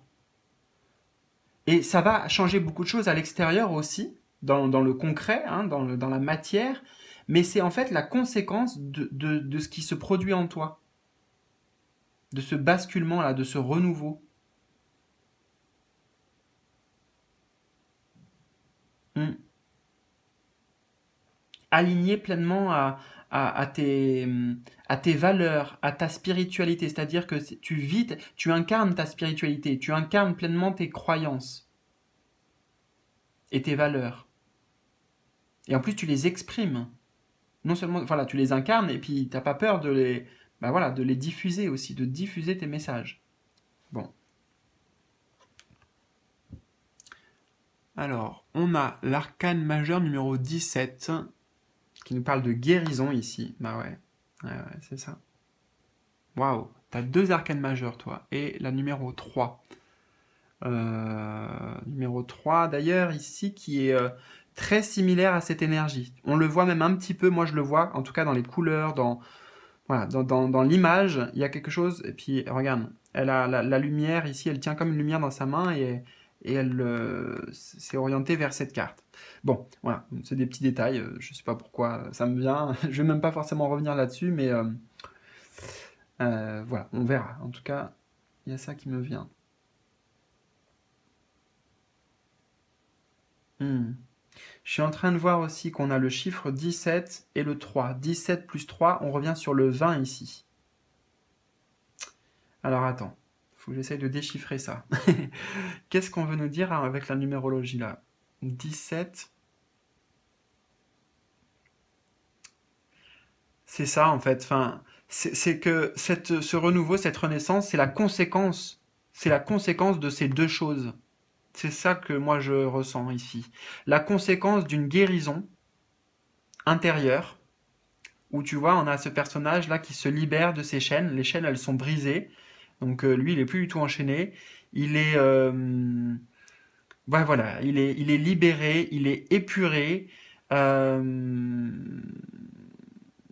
Et ça va changer beaucoup de choses à l'extérieur aussi, dans, dans, le concret, hein, dans, dans, la matière, mais c'est en fait la conséquence de, de, ce qui se produit en toi, de ce basculement-là, de ce renouveau. Hmm aligné pleinement hum, à, tes, valeurs, à ta spiritualité. C'est-à-dire que tu vis, tu incarnes ta spiritualité, tu incarnes pleinement tes croyances et tes valeurs. Et en plus, tu les exprimes. Non seulement, voilà, tu les incarnes et puis tu n'as pas peur de les, bah voilà, de les diffuser aussi, de diffuser tes messages. Bon. Alors, on a l'arcane majeur numéro 17 qui nous parle de guérison ici. Bah ouais, c'est ça. Waouh, t'as deux arcanes majeures, toi, et la numéro 3. Euh, numéro 3, d'ailleurs, ici, qui est euh, très similaire à cette énergie. On le voit même un petit peu, moi je le vois, en tout cas dans les couleurs, dans, voilà, dans, l'image, il y a quelque chose. Et puis, regarde, elle a la, lumière ici, elle tient comme une lumière dans sa main et, elle euh, s'est orientée vers cette carte. Bon, voilà, c'est des petits détails, euh, je ne sais pas pourquoi ça me vient, je vais même pas forcément revenir là-dessus, mais euh, euh, voilà, on verra. En tout cas, il y a ça qui me vient. Hmm. Je suis en train de voir aussi qu'on a le chiffre 17 et le 3. 17 plus 3, on revient sur le 20 ici. Alors attends, faut que j'essaye de déchiffrer ça. Qu'est-ce qu'on veut nous dire avec la numérologie là 17. C'est ça en fait. Enfin, c'est que cette, ce renouveau, cette renaissance, c'est la conséquence. C'est la conséquence de ces deux choses. C'est ça que moi je ressens ici. La conséquence d'une guérison intérieure, où tu vois, on a ce personnage là qui se libère de ses chaînes. Les chaînes, elles sont brisées. Donc euh, lui, il est plus du tout enchaîné. Il est euh, voilà, il est, il est libéré, il est épuré euh,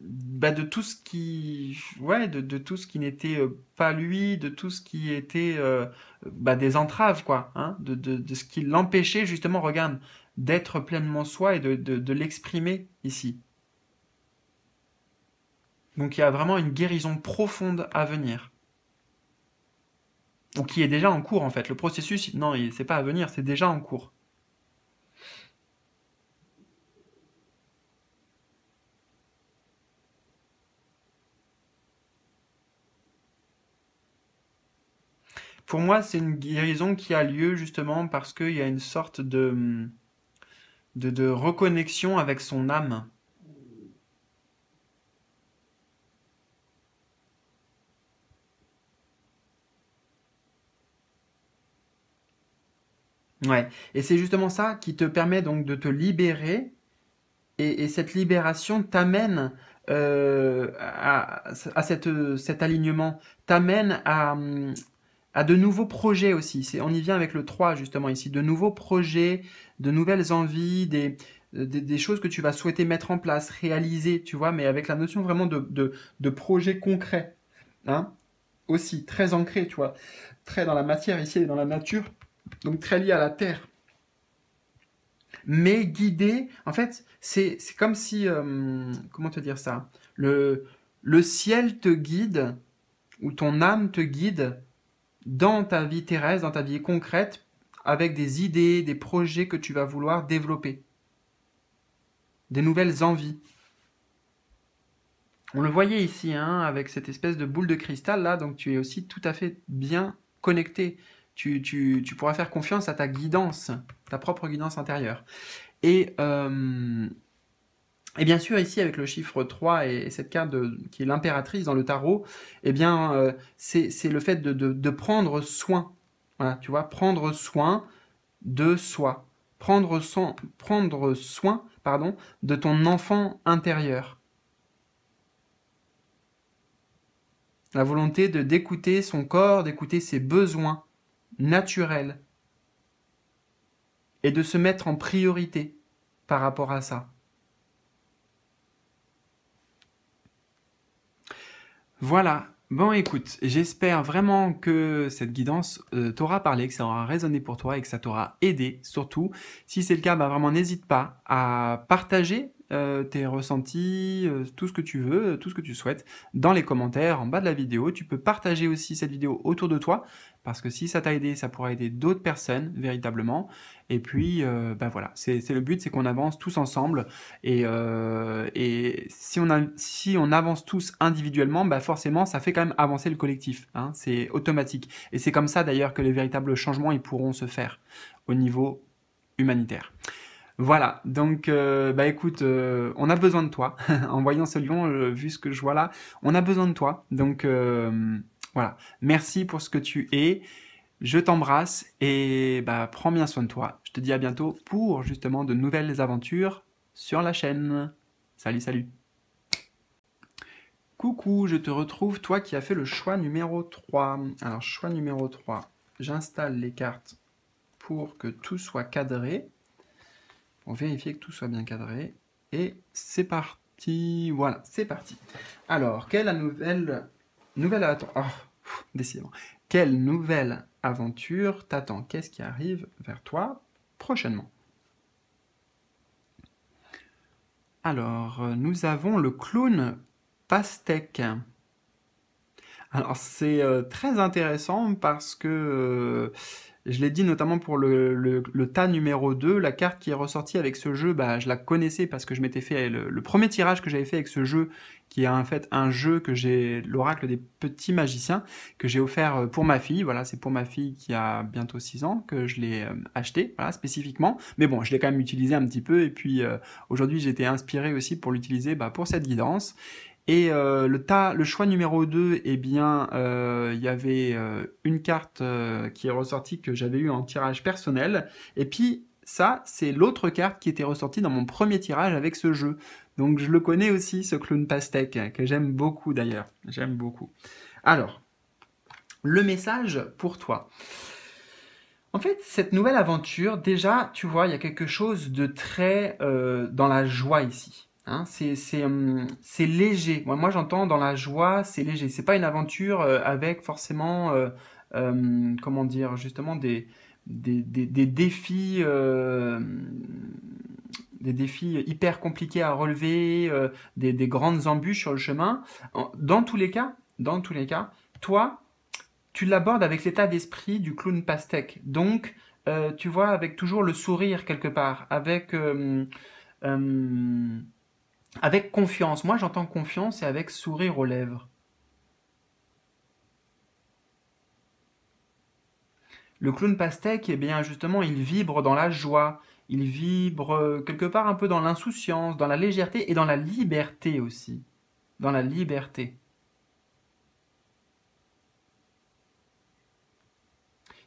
bah, de tout ce qui, ouais, de, tout ce qui n'était euh, pas lui, de tout ce qui était euh, bah, des entraves, quoi, hein, de, ce qui l'empêchait justement, regarde, d'être pleinement soi et de, de l'exprimer ici. Donc il y a vraiment une guérison profonde à venir ou qui est déjà en cours en fait. Le processus, non, c'est pas à venir, c'est déjà en cours. Pour moi, c'est une guérison qui a lieu justement parce qu'il y a une sorte de, de, de reconnexion avec son âme. Ouais, et c'est justement ça qui te permet donc de te libérer, et, cette libération t'amène euh, à, cet alignement, t'amène à, de nouveaux projets aussi. C'est, on y vient avec le 3 justement ici, de nouveaux projets, de nouvelles envies, des, choses que tu vas souhaiter mettre en place, réaliser, tu vois, mais avec la notion vraiment de, de, de projet concret, hein. aussi très ancré, tu vois, très dans la matière ici et dans la nature donc très lié à la terre. Mais guidé, en fait, c'est comme si, euh, comment te dire ça le, le ciel te guide, ou ton âme te guide dans ta vie terrestre, dans ta vie concrète, avec des idées, des projets que tu vas vouloir développer, des nouvelles envies. On le voyait ici, hein, avec cette espèce de boule de cristal là, donc tu es aussi tout à fait bien connecté tu, tu, pourras faire confiance à ta guidance, ta propre guidance intérieure. Et, euh, et bien sûr, ici, avec le chiffre 3 et, cette carte qui est l'impératrice dans le tarot, eh bien, euh, c'est le fait de, prendre soin. tu vois, prendre soin de soi. Prendre, soin, prendre soin pardon, de ton enfant intérieur. La volonté de d'écouter son corps, d'écouter ses besoins naturel et de se mettre en priorité par rapport à ça. Voilà. Bon, écoute, j'espère vraiment que cette guidance euh, t'aura parlé, que ça aura résonné pour toi et que ça t'aura aidé surtout. Si c'est le cas, bah, vraiment n'hésite pas à partager euh, tes ressentis, euh, tout ce que tu veux, tout ce que tu souhaites dans les commentaires en bas de la vidéo. Tu peux partager aussi cette vidéo autour de toi. Parce que si ça t'a aidé, ça pourra aider d'autres personnes véritablement. Et puis, ben voilà, c'est le but, c'est qu'on avance tous ensemble. Et, euh, si, on avance tous individuellement, ben forcément, ça fait quand même avancer le collectif. Hein. c'est automatique. Et c'est comme ça d'ailleurs que les véritables changements, ils pourront se faire au niveau humanitaire. Voilà, donc euh, bah écoute, on a besoin de toi. en voyant ce lion, vu ce que je vois là, on a besoin de toi. Donc voilà. Merci pour ce que tu es. Je t'embrasse et bah, prends bien soin de toi. Je te dis à bientôt pour justement de nouvelles aventures sur la chaîne. Salut, salut. Coucou, je te retrouve, toi qui as fait le choix numéro 3. Alors, choix numéro 3, j'installe les cartes pour que tout soit cadré, pour vérifier que tout soit bien cadré. Et c'est parti, voilà, c'est parti. Alors, quelle est la nouvelle Nouvelle aventure. Oh, décidément. Quelle nouvelle aventure t'attend Qu'est-ce qui arrive vers toi prochainement Alors, euh, nous avons le clown pastèque. Alors, c'est euh, très intéressant parce que euh, je l'ai dit notamment pour le, tas numéro 2, la carte qui est ressortie avec ce jeu, bah, je la connaissais parce que je m'étais fait le, premier tirage que j'avais fait avec ce jeu, qui est en fait un jeu que j'ai, l'oracle des petits magiciens, que j'ai offert euh, pour ma fille. Voilà, c'est pour ma fille qui a bientôt 6 ans que je l'ai euh, acheté, spécifiquement. Mais bon, je l'ai quand même utilisé un petit peu et puis euh, aujourd'hui j'étais inspiré aussi pour l'utiliser bah, pour cette guidance. Et euh, le, choix numéro 2, eh bien, il euh, y avait euh, une carte qui est ressortie que j'avais eu en tirage personnel. Et puis, ça, c'est l'autre carte qui était ressortie dans mon premier tirage avec ce jeu. Donc, je le connais aussi, ce clown pastèque, que j'aime beaucoup d'ailleurs. J'aime beaucoup. Alors, le message pour toi. En fait, cette nouvelle aventure, déjà, tu vois, il y a quelque chose de très dans la joie ici. Hein, hum, c'est léger. Moi, moi j'entends dans la joie, c'est léger. C'est pas une aventure euh, avec forcément, euh, hum, comment dire, justement des, des, des, des défis, euh, des défis hyper compliqués à relever, des, des grandes embûches sur le chemin. Dans tous les cas, dans tous les cas, toi, tu l'abordes avec l'état d'esprit du clown pastèque. Donc, tu vois, avec toujours le sourire quelque part, avec hum, avec confiance. Moi, j'entends confiance et avec sourire aux lèvres. Le clown pastèque, eh bien justement, il vibre dans la joie, il vibre euh, quelque part un peu dans l'insouciance, dans la légèreté et dans la liberté aussi. Dans la liberté.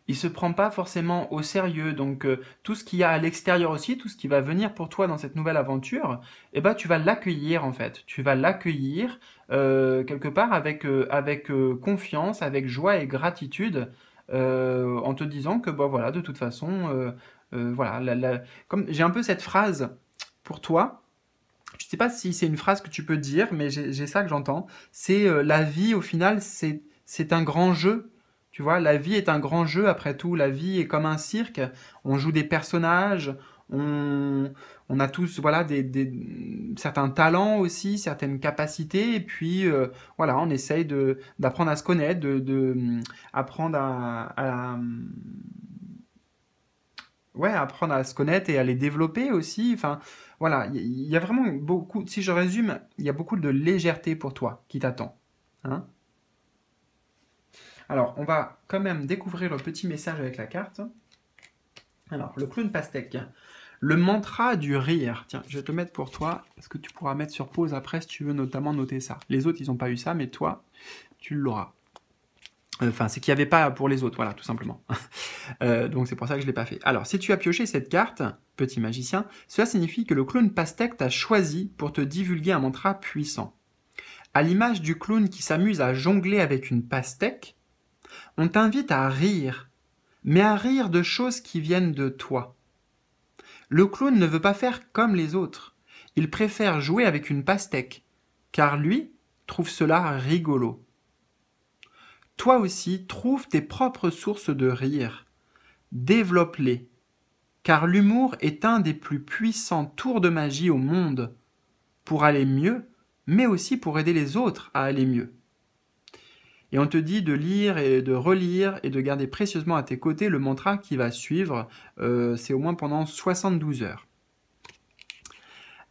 il se prend pas forcément au sérieux. Donc euh, tout ce qu'il y a à l'extérieur aussi, tout ce qui va venir pour toi dans cette nouvelle aventure, eh ben tu vas l'accueillir en fait. Tu vas l'accueillir euh, quelque part avec euh, avec confiance, avec joie et gratitude, en te disant que bah voilà, de toute façon, voilà, comme j'ai un peu cette phrase pour toi. Je sais pas si c'est une phrase que tu peux dire, mais j'ai ça que j'entends. C'est la vie au final, c'est c'est un grand jeu tu vois, la vie est un grand jeu après tout. La vie est comme un cirque. On joue des personnages. On, on a tous voilà des, certains talents aussi, certaines capacités. Et puis euh, voilà, on essaye de d'apprendre à se connaître, de, de mm, apprendre à, mm, ouais apprendre à se connaître et à les développer aussi. Enfin voilà, il y, y, a vraiment beaucoup. Si je résume, il y a beaucoup de légèreté pour toi qui t'attend. Hein alors, on va quand même découvrir le petit message avec la carte. Alors, le clown pastèque. Le mantra du rire. Tiens, je vais te mettre pour toi, parce que tu pourras mettre sur pause après si tu veux notamment noter ça. Les autres, ils n'ont pas eu ça, mais toi, tu l'auras. Enfin, c'est qu'il n'y avait pas pour les autres, voilà, tout simplement. Euh, donc c'est pour ça que je ne l'ai pas fait. Alors, si tu as pioché cette carte, petit magicien, cela signifie que le clown pastèque t'a choisi pour te divulguer un mantra puissant. À l'image du clown qui s'amuse à jongler avec une pastèque, on t'invite à rire, mais à rire de choses qui viennent de toi. Le clown ne veut pas faire comme les autres, il préfère jouer avec une pastèque, car lui trouve cela rigolo. Toi aussi, trouve tes propres sources de rire, développe-les, car l'humour est un des plus puissants tours de magie au monde, pour aller mieux, mais aussi pour aider les autres à aller mieux et on te dit de lire et de relire et de garder précieusement à tes côtés le mantra qui va suivre, euh, c'est au moins pendant 72 heures.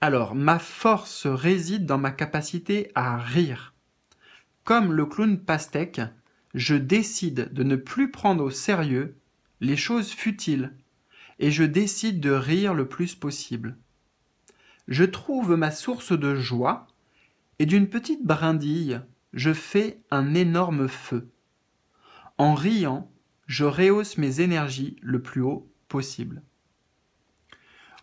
Alors, ma force réside dans ma capacité à rire. Comme le clown pastèque, je décide de ne plus prendre au sérieux les choses futiles, et je décide de rire le plus possible. Je trouve ma source de joie et d'une petite brindille je fais un énorme feu. En riant, je rehausse mes énergies le plus haut possible.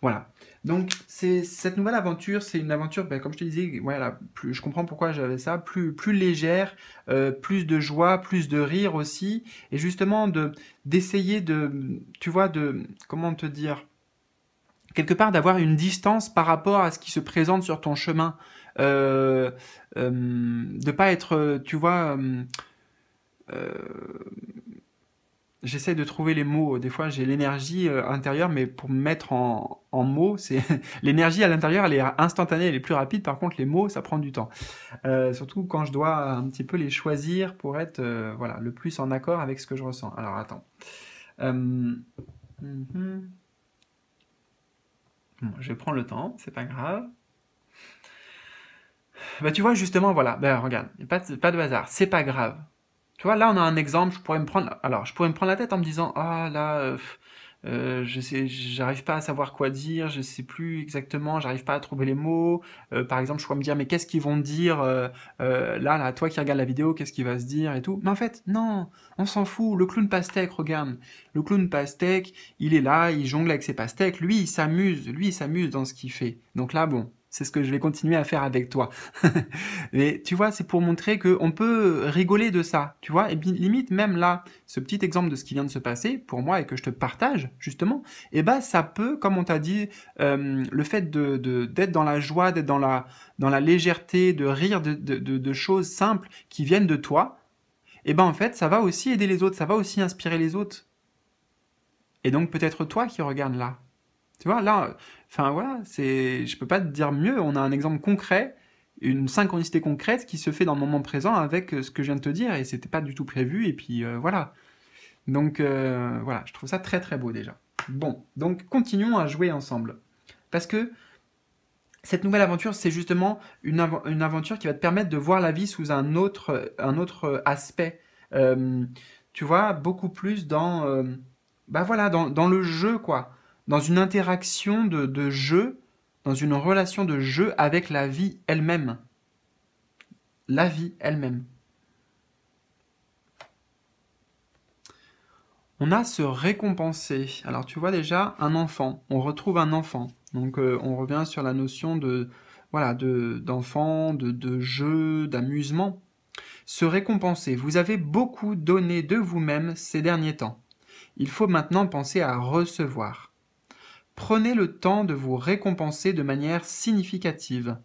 Voilà. Donc, cette nouvelle aventure, c'est une aventure, ben, comme je te disais, voilà, plus, je comprends pourquoi j'avais ça, plus, plus légère, euh, plus de joie, plus de rire aussi, et justement d'essayer de, tu vois, de comment te dire, quelque part d'avoir une distance par rapport à ce qui se présente sur ton chemin. Euh, euh, de pas être, tu vois, euh, euh, j'essaie de trouver les mots. Des fois, j'ai l'énergie intérieure, mais pour me mettre en, mots, c'est l'énergie à l'intérieur, elle est instantanée, elle est plus rapide. Par contre, les mots, ça prend du temps. surtout quand je dois un petit peu les choisir pour être, voilà, le plus en accord avec ce que je ressens. Alors, attends. Euh... -hmm. je prends le temps, c'est pas grave. Bah tu vois, justement, voilà, ben, regarde, pas de, pas de hasard, c'est pas grave. Tu vois, là on a un exemple, je pourrais me prendre, alors je pourrais me prendre la tête en me disant, ah là, euh, euh, je sais, j'arrive pas à savoir quoi dire, je sais plus exactement, j'arrive pas à trouver les mots. Euh, par exemple, je pourrais me dire, mais qu'est-ce qu'ils vont dire là, là, toi qui regardes la vidéo, qu'est-ce qu'il va se dire et tout. Mais en fait, non, on s'en fout. Le clown pastèque, regarde, le clown pastèque, il est là, il jongle avec ses pastèques. Lui, il s'amuse, lui, il s'amuse dans ce qu'il fait. Donc là, bon, c'est ce que je vais continuer à faire avec toi. Mais tu vois, c'est pour montrer qu'on peut rigoler de ça, tu vois. Et bien, limite, même là, ce petit exemple de ce qui vient de se passer, pour moi, et que je te partage, justement, et eh ben, ça peut, comme on t'a dit, euh, le fait d'être de, d'être dans la joie, d'être dans la, dans la légèreté, de rire de, choses simples qui viennent de toi, et eh ben, en fait, ça va aussi aider les autres, ça va aussi inspirer les autres. Et donc, peut-être toi qui regardes là. Tu vois, là, Enfin voilà, c'est, je peux pas te dire mieux. On a un exemple concret, une synchronicité concrète qui se fait dans le moment présent avec euh, ce que je viens de te dire et c'était pas du tout prévu et puis euh, voilà. Donc euh, voilà, je trouve ça très très beau déjà. Bon, donc continuons à jouer ensemble parce que cette nouvelle aventure, c'est justement une, une, aventure qui va te permettre de voir la vie sous un autre, un autre aspect. tu vois, beaucoup plus dans, bah voilà, dans, dans le jeu quoi dans une interaction de, jeu, dans une relation de jeu avec la vie elle-même. La vie elle-même. on a se récompenser. Alors tu vois déjà un enfant, on retrouve un enfant. Donc euh, on revient sur la notion de voilà d'enfant, de, de, jeu, d'amusement. Se récompenser. Vous avez beaucoup donné de vous-même ces derniers temps. Il faut maintenant penser à recevoir prenez le temps de vous récompenser de manière significative.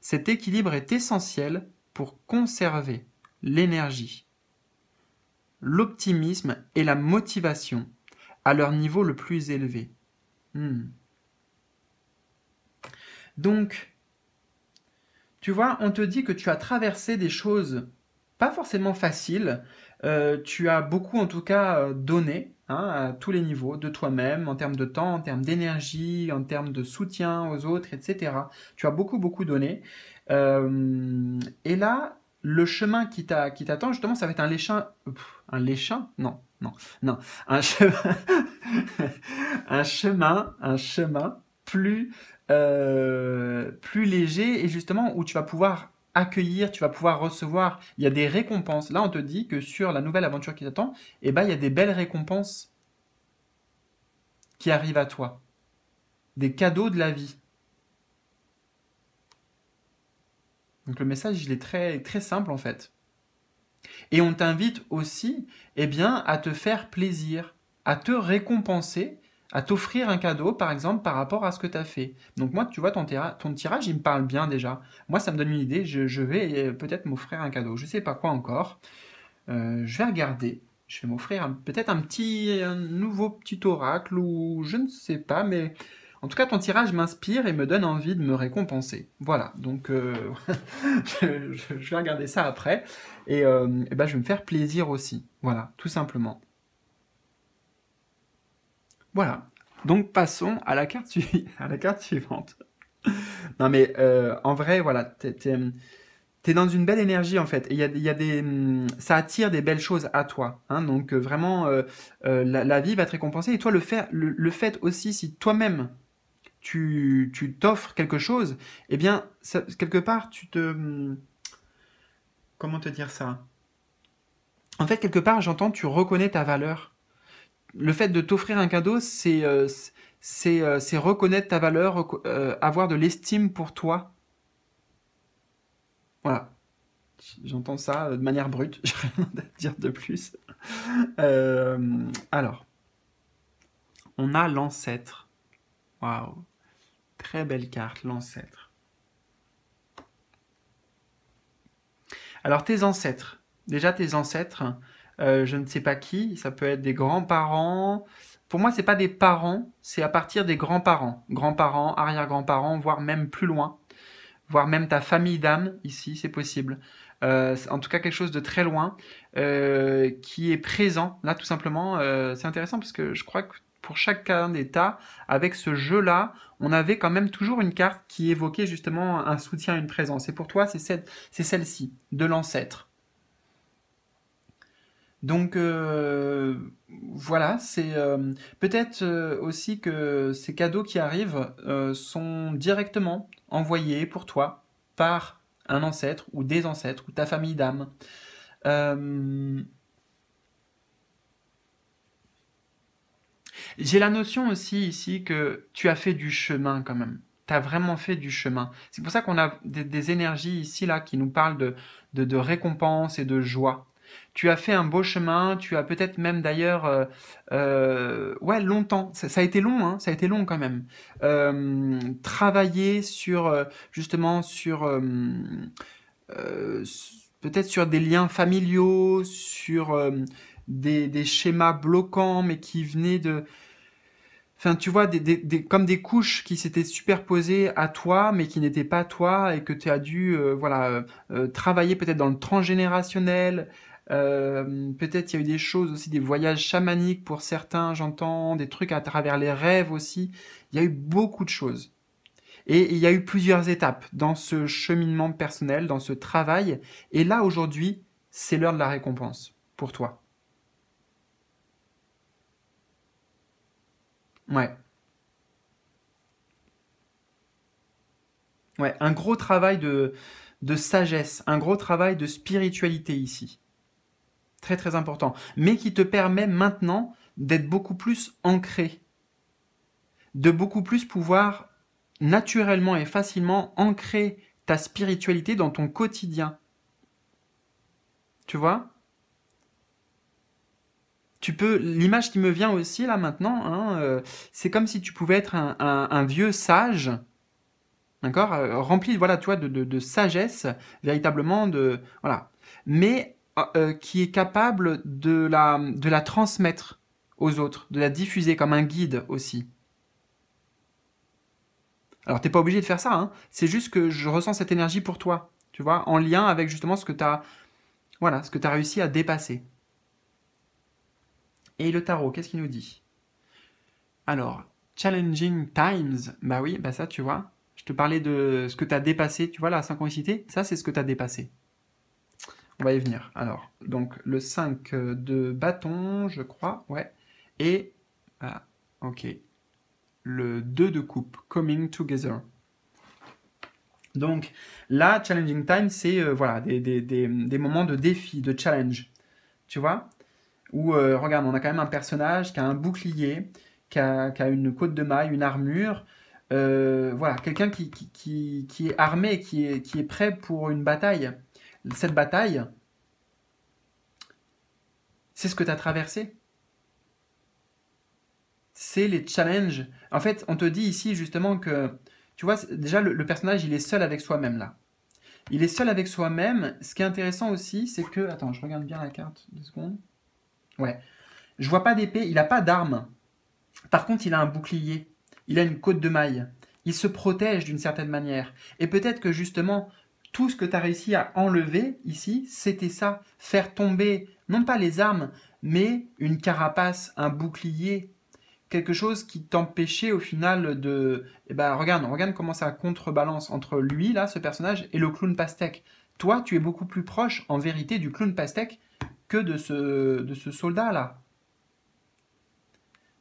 Cet équilibre est essentiel pour conserver l'énergie, l'optimisme et la motivation à leur niveau le plus élevé. Hmm. Donc, tu vois, on te dit que tu as traversé des choses pas forcément faciles, euh, tu as beaucoup en tout cas euh, donné, Hein, à tous les niveaux, de toi-même, en termes de temps, en termes d'énergie, en termes de soutien aux autres, etc. Tu as beaucoup, beaucoup donné. Euh, et là, le chemin qui t'attend, justement, ça va être un léchin... un léchin Non, non, non. Un chemin... un chemin, plus, euh, plus léger et justement où tu vas pouvoir accueillir, tu vas pouvoir recevoir. Il y a des récompenses. Là, on te dit que sur la nouvelle aventure qui t'attend, eh ben, il y a des belles récompenses qui arrivent à toi. Des cadeaux de la vie. Donc le message, il est très, très simple en fait. Et on t'invite aussi eh bien, à te faire plaisir, à te récompenser à t'offrir un cadeau, par exemple, par rapport à ce que tu as fait. Donc moi, tu vois, ton, tirage, il me parle bien déjà. Moi, ça me donne une idée, je, vais euh, peut-être m'offrir un cadeau. Je ne sais pas quoi encore. Euh, je vais regarder. Je vais m'offrir peut-être un petit nouveau petit oracle ou je ne sais pas, mais en tout cas, ton tirage m'inspire et me donne envie de me récompenser. Voilà, donc euh, je, vais regarder ça après et, ben, je vais me faire plaisir aussi. Voilà, tout simplement. Voilà. Donc passons à la carte, suivante. non mais euh, en vrai, voilà, t'es, es dans une belle énergie en fait. Et y a, des, mm, ça attire des belles choses à toi. Hein. donc euh, vraiment, euh, la, vie va te récompenser. Et toi, le fait, le, fait aussi, si toi-même tu, t'offres quelque chose, eh bien, quelque part, tu te... Mm, comment te dire ça En fait, quelque part, j'entends, tu reconnais ta valeur le fait de t'offrir un cadeau, c'est euh, euh, c'est reconnaître ta valeur, euh, avoir de l'estime pour toi. Voilà. J'entends ça de manière brute, j'ai rien à dire de plus. alors, on a l'ancêtre. Waouh, très belle carte, l'ancêtre. Alors, tes ancêtres. Déjà, tes ancêtres, euh, je ne sais pas qui, ça peut être des grands-parents. Pour moi, n'est pas des parents, c'est à partir des grands-parents, grands-parents, arrière-grands-parents, voire même plus loin, voire même ta famille d'âme ici, c'est possible. Euh, en tout cas, quelque chose de très loin euh, qui est présent. Là, tout simplement, c'est intéressant parce que je crois que pour chacun des tas, avec ce jeu-là, on avait quand même toujours une carte qui évoquait justement un soutien, une présence. Et pour toi, c'est celle-ci, de l'ancêtre. Donc euh, voilà, c'est euh, peut-être euh, aussi que ces cadeaux qui arrivent sont directement envoyés pour toi par un ancêtre ou des ancêtres ou ta famille d'âme. J'ai la notion aussi ici que tu as fait du chemin quand même. Tu as vraiment fait du chemin. C'est pour ça qu'on a des, énergies ici là qui nous parlent de récompense et de joie tu as fait un beau chemin, tu as peut-être même d'ailleurs, euh, euh, ouais, longtemps, ça, a été long, hein, ça a été long quand même, euh, travailler sur, justement, sur, peut-être sur des liens familiaux, sur des, schémas bloquants, mais qui venaient de, Enfin, tu vois, comme des couches qui s'étaient superposées à toi, mais qui n'étaient pas toi, et que tu as dû, voilà, travailler peut-être dans le transgénérationnel, euh, peut-être il y a eu des choses aussi, des voyages chamaniques pour certains, j'entends, des trucs à travers les rêves aussi. Il y a eu beaucoup de choses. Et il y a eu plusieurs étapes dans ce cheminement personnel, dans ce travail. Et là, aujourd'hui, c'est l'heure de la récompense pour toi. Ouais. Ouais, un gros travail de sagesse, un gros travail de spiritualité ici très très important, mais qui te permet maintenant d'être beaucoup plus ancré, de beaucoup plus pouvoir naturellement et facilement ancrer ta spiritualité dans ton quotidien. Tu vois tu peux, l'image qui me vient aussi là maintenant, hein, euh, c'est comme si tu pouvais être un, vieux sage, d'accord, euh, rempli, voilà, toi, de, de sagesse, véritablement, de, voilà, mais euh, euh, qui est capable de la, de la transmettre aux autres, de la diffuser comme un guide aussi. Alors t'es pas obligé de faire ça, hein. c'est juste que je ressens cette énergie pour toi, tu vois, en lien avec justement ce que tu as, voilà, ce que as réussi à dépasser. Et le tarot, qu'est-ce qu'il nous dit Alors, challenging times, bah oui, bah ça tu vois, je te parlais de ce que tu as dépassé, tu vois la synchronicité, ça c'est ce que tu as dépassé. On va y venir. Alors, donc le 5 euh, de bâton, je crois, ouais. Et, ah, ok. Le 2 de coupe, coming together. Donc là, challenging time, c'est euh, voilà, des, moments de défi, de challenge. Tu vois Où, euh, regarde, on a quand même un personnage qui a un bouclier, qui a, une côte de maille, une armure. voilà, quelqu'un qui, qui, est armé, qui est, qui est prêt pour une bataille cette bataille, c'est ce que tu as traversé. C'est les challenges. En fait, on te dit ici justement que, tu vois, déjà le, personnage, il est seul avec soi-même là. Il est seul avec soi-même. Ce qui est intéressant aussi, c'est que... Attends, je regarde bien la carte, deux secondes. Ouais. Je vois pas d'épée, il n'a pas d'arme. Par contre, il a un bouclier. Il a une côte de maille. Il se protège d'une certaine manière. Et peut-être que justement, tout ce que tu as réussi à enlever ici, c'était ça. Faire tomber, non pas les armes, mais une carapace, un bouclier, quelque chose qui t'empêchait au final de... Eh ben, regarde, regarde comment ça contrebalance entre lui, là, ce personnage, et le clown pastèque. Toi, tu es beaucoup plus proche, en vérité, du clown pastèque que de ce, de ce soldat-là.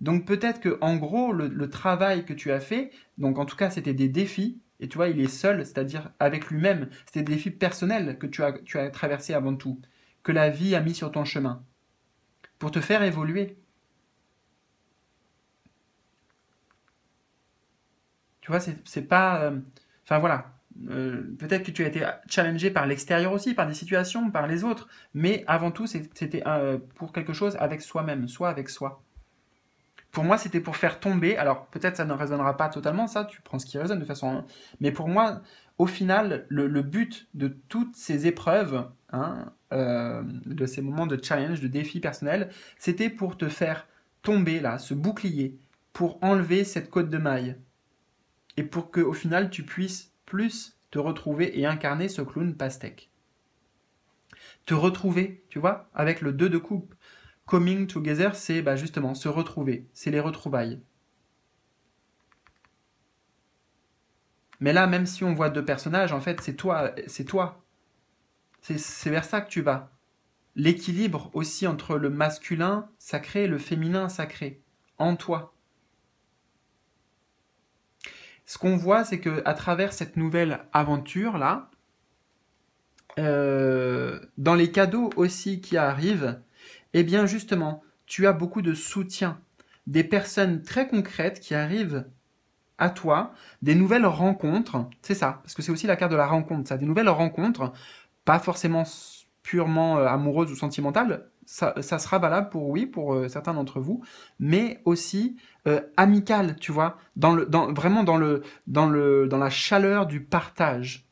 Donc peut-être que en gros, le travail que tu as fait, donc en tout cas, c'était des défis, et tu vois, il est seul, c'est-à-dire avec lui-même. C'est des défis personnels que tu as, tu as traversés avant tout, que la vie a mis sur ton chemin, pour te faire évoluer. Tu vois, c'est pas... Euh, enfin voilà, euh, peut-être que tu as été challengé par l'extérieur aussi, par des situations, par les autres, mais avant tout, c'était euh, pour quelque chose avec soi-même, soit avec soi. Pour moi, c'était pour faire tomber. Alors, peut-être ça ne résonnera pas totalement, ça, tu prends ce qui résonne de façon. Hein. Mais pour moi, au final, le, but de toutes ces épreuves, hein, euh, de ces moments de challenge, de défi personnel, c'était pour te faire tomber là, ce bouclier, pour enlever cette côte de maille. Et pour que, au final, tu puisses plus te retrouver et incarner ce clown pastèque. Te retrouver, tu vois, avec le 2 de coupe. Coming together, c'est bah, justement se retrouver, c'est les retrouvailles. Mais là, même si on voit deux personnages, en fait, c'est toi, c'est toi. C'est vers ça que tu vas. L'équilibre aussi entre le masculin sacré et le féminin sacré, en toi. Ce qu'on voit, c'est que à travers cette nouvelle aventure là, euh, dans les cadeaux aussi qui arrivent, eh bien justement, tu as beaucoup de soutien, des personnes très concrètes qui arrivent à toi, des nouvelles rencontres, c'est ça, parce que c'est aussi la carte de la rencontre, ça, des nouvelles rencontres, pas forcément purement euh, amoureuses ou sentimentales, ça, sera valable pour oui, pour euh, certains d'entre vous, mais aussi euh, amicales, tu vois, vraiment dans la chaleur du partage,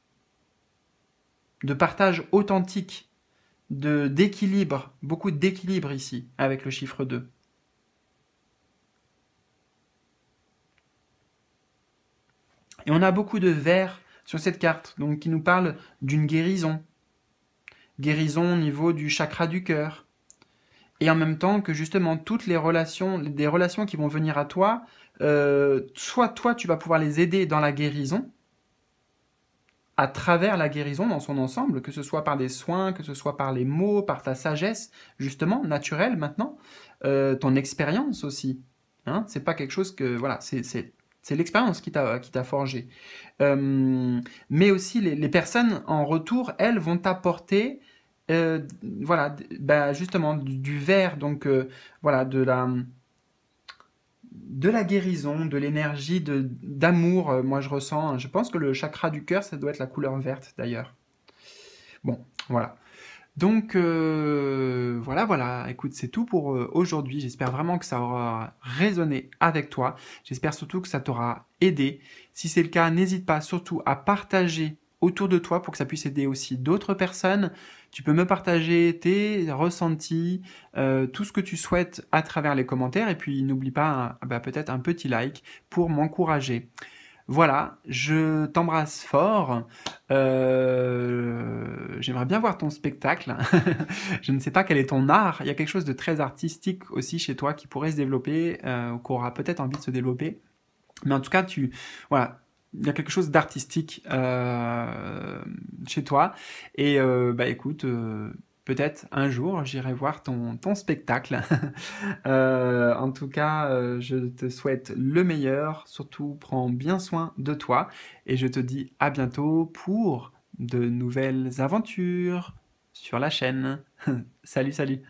de partage authentique, d'équilibre, beaucoup d'équilibre ici avec le chiffre 2. Et on a beaucoup de vers sur cette carte, donc qui nous parle d'une guérison. Guérison au niveau du chakra du cœur. Et en même temps que justement toutes les relations, des relations qui vont venir à toi, euh, soit toi tu vas pouvoir les aider dans la guérison, à travers la guérison dans son ensemble, que ce soit par des soins, que ce soit par les mots, par ta sagesse, justement, naturelle maintenant, euh, ton expérience aussi. Hein c'est pas quelque chose que... Voilà, c'est l'expérience qui t'a forgé. Euh, mais aussi, les, personnes, en retour, elles vont t'apporter... Euh, voilà, bah justement, du verre, donc voilà, de la, de la guérison, de l'énergie, d'amour, euh, moi je ressens. Hein. Je pense que le chakra du cœur, ça doit être la couleur verte d'ailleurs. Bon, voilà. Donc euh, voilà, voilà, écoute, c'est tout pour euh, aujourd'hui. J'espère vraiment que ça aura résonné avec toi. J'espère surtout que ça t'aura aidé. Si c'est le cas, n'hésite pas surtout à partager autour de toi pour que ça puisse aider aussi d'autres personnes. Tu peux me partager tes ressentis, euh, tout ce que tu souhaites à travers les commentaires. Et puis n'oublie pas hein, ah bah, peut-être un petit like pour m'encourager. Voilà, je t'embrasse fort. Euh, j'aimerais bien voir ton spectacle. je ne sais pas quel est ton art. Il y a quelque chose de très artistique aussi chez toi qui pourrait se développer, euh, ou qu'on aura peut-être envie de se développer. Mais en tout cas, tu, voilà, il y a quelque chose d'artistique euh, chez toi. Et euh, bah écoute, euh, peut-être un jour j'irai voir ton, ton spectacle. en tout cas, je te souhaite le meilleur. Surtout, prends bien soin de toi. Et je te dis à bientôt pour de nouvelles aventures sur la chaîne. salut, salut.